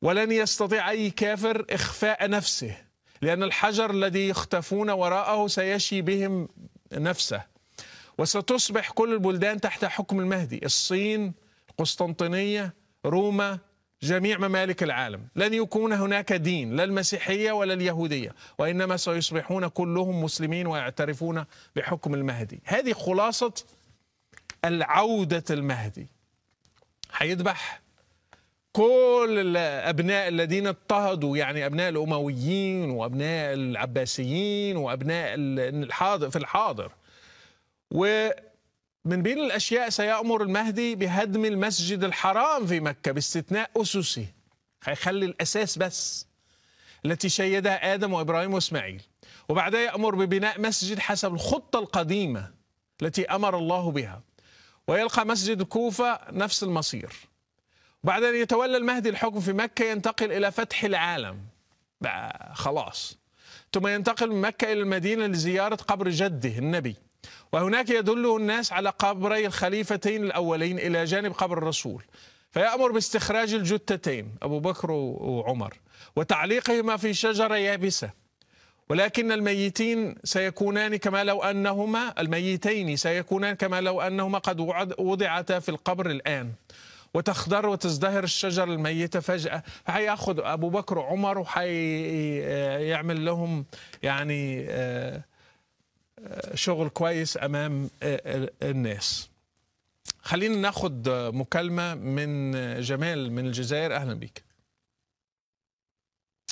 ولن يستطيع أي كافر إخفاء نفسه لأن الحجر الذي يختفون وراءه سيشي بهم نفسه وستصبح كل البلدان تحت حكم المهدي الصين قسطنطينية روما جميع ممالك العالم لن يكون هناك دين لا المسيحية ولا اليهودية وإنما سيصبحون كلهم مسلمين ويعترفون بحكم المهدي هذه خلاصة العودة المهدي هيذبح كل الأبناء الذين اضطهدوا يعني أبناء الأمويين وأبناء العباسيين وأبناء الحاضر في الحاضر و من بين الأشياء سيأمر المهدي بهدم المسجد الحرام في مكة باستثناء أسسه هيخلي الأساس بس التي شيدها آدم وإبراهيم وإسماعيل وبعدها يأمر ببناء مسجد حسب الخطة القديمة التي أمر الله بها ويلقى مسجد الكوفة نفس المصير بعد أن يتولى المهدي الحكم في مكة ينتقل إلى فتح العالم بقى خلاص ثم ينتقل من مكة إلى المدينة لزيارة قبر جده النبي وهناك يدله الناس على قبري الخليفتين الأولين إلى جانب قبر الرسول فيأمر باستخراج الجثتين أبو بكر وعمر وتعليقهما في شجرة يابسة ولكن الميتين سيكونان كما لو أنهما الميتين سيكونان كما لو أنهما قد وضعتا في القبر الآن وتخضر وتزدهر الشجرة الميتة فجأة حيأخذ أبو بكر وعمر وحيعمل آه، لهم يعني آه شغل كويس امام الناس خلينا ناخد مكالمه من جمال من الجزائر اهلا بيك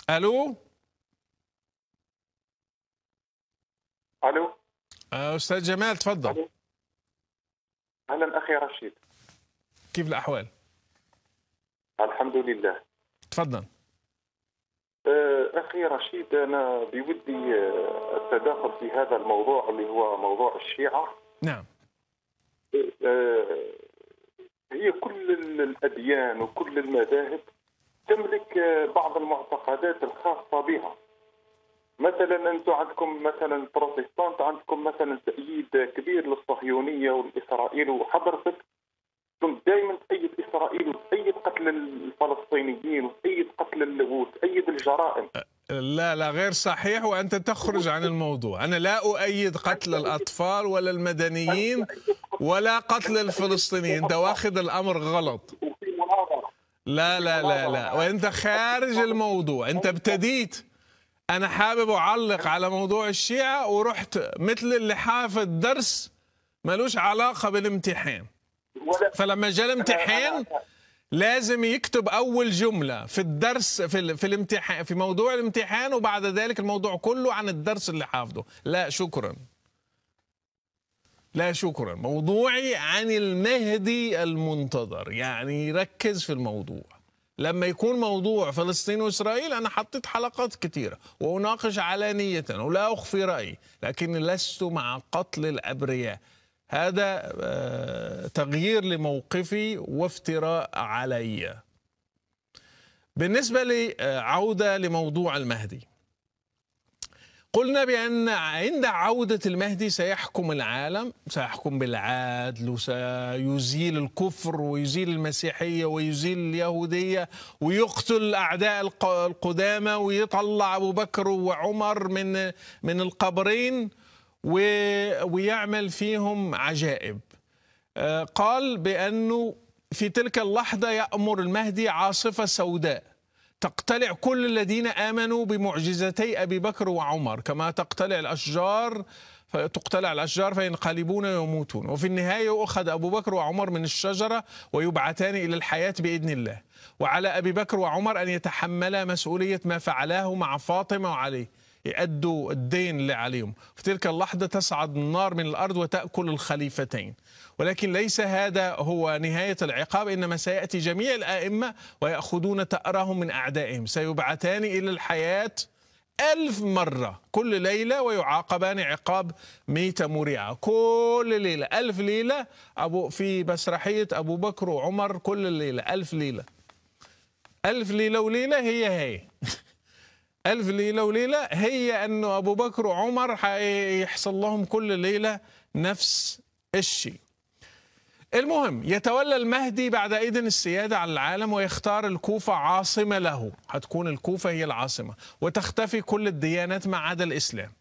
الو الو آه، استاذ جمال تفضل اهلا اخي رشيد كيف الاحوال الحمد لله تفضل آه، اخي رشيد انا بودي آه، التداخل في هذا الموضوع اللي هو موضوع الشيعه نعم آه، هي كل الاديان وكل المذاهب تملك بعض المعتقدات الخاصه بها مثلا انتم عندكم مثلا بروتستانت عندكم مثلا تأييد كبير للصهيونيه والاسرائيل وحضرتك كنت دائما تأيد إسرائيل وتأيد قتل الفلسطينيين وتأيد قتل وتأيد الجرائم أه، لا لا غير صحيح وأنت تخرج عن الموضوع أنا لا أؤيد قتل الأطفال ولا المدنيين ولا قتل الفلسطينيين أنت واخذ الأمر غلط لا لا لا لا وأنت خارج الموضوع أنت ابتديت أنا حابب أعلق على موضوع الشيعة ورحت مثل اللي حافظ درس ملوش علاقة بالامتحان فلما جاء الامتحان لازم يكتب اول جمله في الدرس في في الامتحان في موضوع الامتحان وبعد ذلك الموضوع كله عن الدرس اللي حافظه لا شكرا لا شكرا موضوعي عن المهدي المنتظر يعني ركز في الموضوع لما يكون موضوع فلسطين واسرائيل انا حطيت حلقات كثيره واناقش علانيه ولا اخفي رايي لكن لست مع قتل الابرياء هذا آه، تغيير لموقفي وافتراء علي بالنسبة لعودة لموضوع المهدي قلنا بأن عند عودة المهدي سيحكم العالم سيحكم بالعدل وسيزيل الكفر ويزيل المسيحية ويزيل اليهودية ويقتل أعداء القدامى ويطلع أبو بكر وعمر من من القبرين ويعمل فيهم عجائب آه، قال بأنه في تلك اللحظة يأمر المهدي عاصفة سوداء تقتلع كل الذين آمنوا بمعجزتي أبي بكر وعمر كما تقتلع الأشجار تقتلع الأشجار فينقلبون ويموتون وفي النهاية يؤخذ أبو بكر وعمر من الشجرة ويبعثان إلى الحياة بإذن الله وعلى أبي بكر وعمر أن يتحملا مسؤولية ما فعلاه مع فاطمة وعليه يأدوا الدين اللي عليهم في تلك اللحظة تصعد النار من الأرض وتأكل الخليفتين ولكن ليس هذا هو نهاية العقاب إنما سيأتي جميع الآئمة ويأخذون تأرهم من أعدائهم سيبعثان إلى الحياة ألف مرة كل ليلة ويعاقبان عقاب ميتة مريعة كل ليلة ألف ليلة أبو في مسرحية أبو بكر وعمر كل ليلة ألف ليلة ألف ليلة وليلة هي هي ألف ليلة وليلة هي أنه أبو بكر وعمر يحصل لهم كل ليلة نفس الشيء المهم يتولى المهدي بعد إذن السيادة على العالم ويختار الكوفة عاصمة له هتكون الكوفة هي العاصمة وتختفي كل الديانات ما عدا الإسلام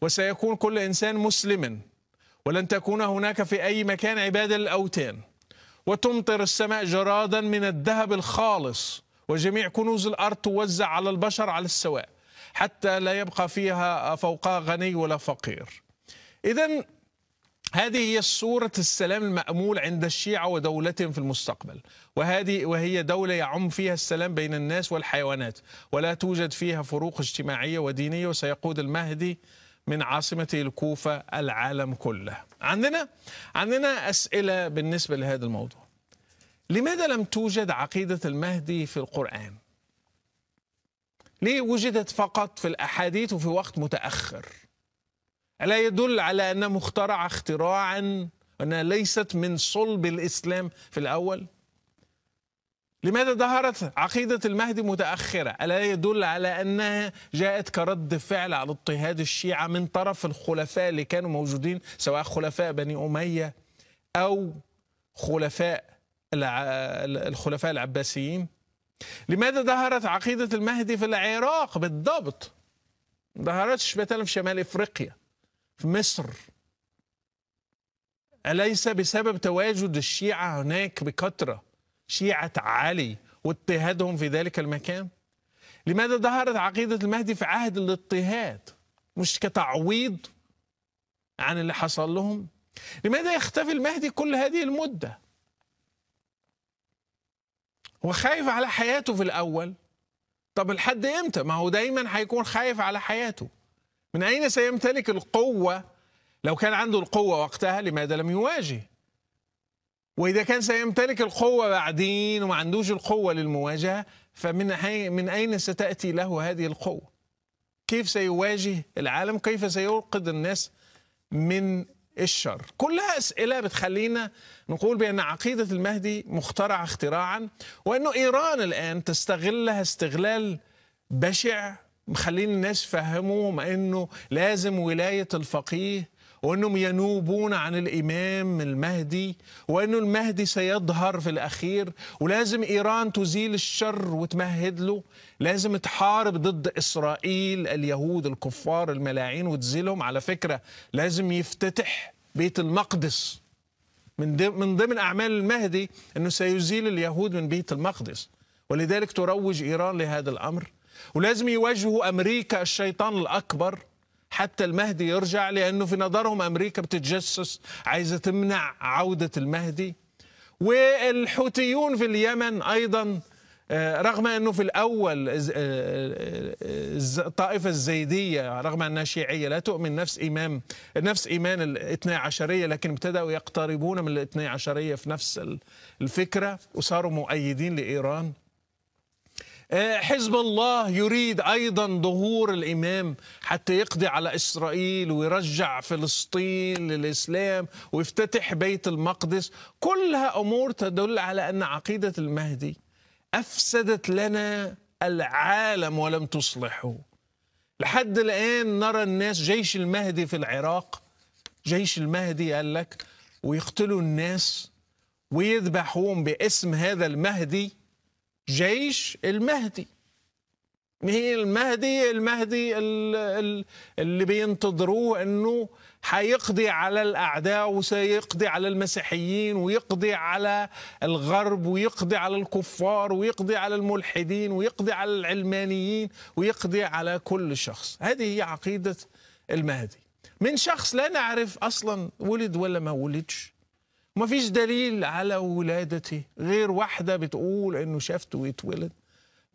وسيكون كل إنسان مسلما ولن تكون هناك في أي مكان عبادة للأوتان وتمطر السماء جرادا من الذهب الخالص وجميع كنوز الأرض توزع على البشر على السواء حتى لا يبقى فيها فوقها غني ولا فقير إذا هذه هي صورة السلام المأمول عند الشيعة ودولتهم في المستقبل وهذه وهي دولة يعم فيها السلام بين الناس والحيوانات ولا توجد فيها فروق اجتماعية ودينية وسيقود المهدي من عاصمة الكوفة العالم كله عندنا عندنا أسئلة بالنسبة لهذا الموضوع لماذا لم توجد عقيدة المهدي في القرآن؟ ليه وجدت فقط في الأحاديث وفي وقت متأخر؟ ألا يدل على أن مخترع اختراعا أنها ليست من صلب الإسلام في الأول؟ لماذا ظهرت عقيدة المهدي متأخرة؟ ألا يدل على أنها جاءت كرد فعل على اضطهاد الشيعة من طرف الخلفاء اللي كانوا موجودين سواء خلفاء بني أمية أو خلفاء الخلفاء العباسيين لماذا ظهرت عقيدة المهدي في العراق بالضبط ظهرتش مثلا في شمال إفريقيا في مصر أليس بسبب تواجد الشيعة هناك بكثرة شيعة علي واضطهادهم في ذلك المكان لماذا ظهرت عقيدة المهدي في عهد الاضطهاد مش كتعويض عن اللي حصل لهم لماذا يختفي المهدي كل هذه المدة وخايف على حياته في الأول طب لحد إمتى ما هو دايما هيكون خايف على حياته من أين سيمتلك القوة لو كان عنده القوة وقتها لماذا لم يواجه وإذا كان سيمتلك القوة بعدين وما عندوش القوة للمواجهة فمن من أين ستأتي له هذه القوة كيف سيواجه العالم كيف سينقذ الناس من الشر كلها أسئلة بتخلينا نقول بأن عقيدة المهدي مخترعة اختراعا وأن إيران الآن تستغلها استغلال بشع مخلين الناس فهموهم أنه لازم ولاية الفقيه وأنهم ينوبون عن الإمام المهدي وأن المهدي سيظهر في الأخير ولازم إيران تزيل الشر وتمهد له لازم تحارب ضد إسرائيل اليهود الكفار الملاعين وتزيلهم على فكرة لازم يفتتح بيت المقدس من من ضمن أعمال المهدي أنه سيزيل اليهود من بيت المقدس ولذلك تروج إيران لهذا الأمر ولازم يواجهوا أمريكا الشيطان الأكبر حتى المهدي يرجع لأنه في نظرهم أمريكا بتتجسس عايزة تمنع عودة المهدي والحوثيون في اليمن أيضا آه، رغم أنه في الأول الطائفة آه، آه، الزيدية رغم أنها شيعية لا تؤمن نفس إمام نفس إيمان الاثنى عشرية لكن ابتدأوا يقتربون من الاثنى عشرية في نفس الفكرة وصاروا مؤيدين لإيران آه، حزب الله يريد ايضا ظهور الامام حتى يقضي على اسرائيل ويرجع فلسطين للاسلام ويفتتح بيت المقدس كلها امور تدل على ان عقيده المهدي افسدت لنا العالم ولم تصلحه لحد الان نرى الناس جيش المهدي في العراق جيش المهدي قال لك ويقتلوا الناس ويذبحوهم باسم هذا المهدي جيش المهدي هي المهدي المهدي اللي بينتظروه انه حيقضي على الاعداء وسيقضي على المسيحيين ويقضي على الغرب ويقضي على الكفار ويقضي على الملحدين ويقضي على العلمانيين ويقضي على كل شخص هذه هي عقيده المهدي من شخص لا نعرف اصلا ولد ولا ما ولدش وما فيش دليل على ولادته غير واحدة بتقول إنه شافته ويتولد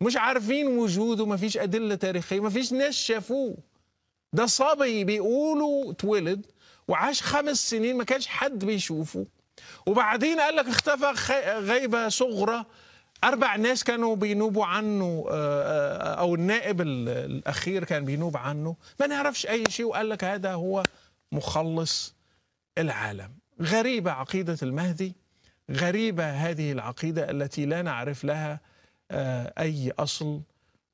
مش عارفين وجوده ما فيش أدلة تاريخية ما فيش ناس شافوه ده صبي بيقولوا اتولد وعاش خمس سنين ما كانش حد بيشوفه وبعدين قال لك اختفى غيبة صغرى أربع ناس كانوا بينوبوا عنه آه، آه، أو النائب الأخير كان بينوب عنه ما نعرفش أي شيء وقال لك هذا هو مخلص العالم غريبة عقيدة المهدي غريبة هذه العقيدة التي لا نعرف لها آه، أي أصل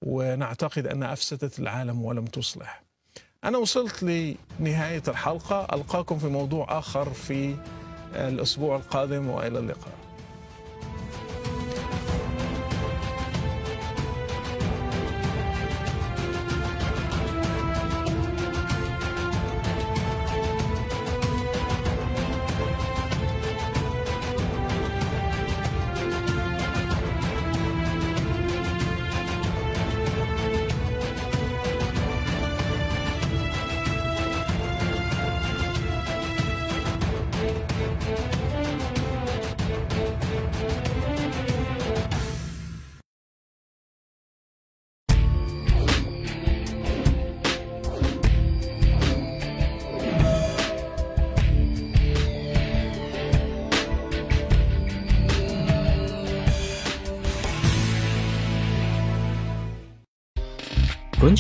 ونعتقد أنها أفسدت العالم ولم تصلح أنا وصلت لنهاية الحلقة ألقاكم في موضوع آخر في الأسبوع القادم وإلى اللقاء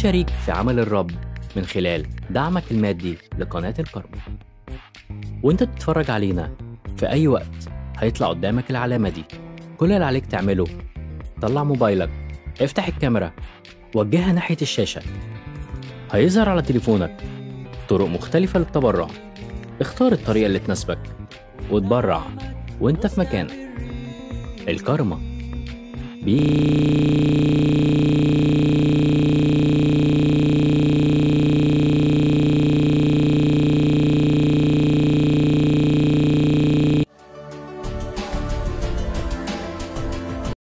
شريك في عمل الرب من خلال دعمك المادي لقناة الكرمة وانت بتتفرج علينا في أي وقت هيطلع قدامك العلامة دي كل اللي عليك تعمله طلع موبايلك افتح الكاميرا وجهها ناحية الشاشة هيظهر على تليفونك طرق مختلفة للتبرع اختار الطريقة اللي تناسبك وتبرع وانت في مكانك الكرمة بي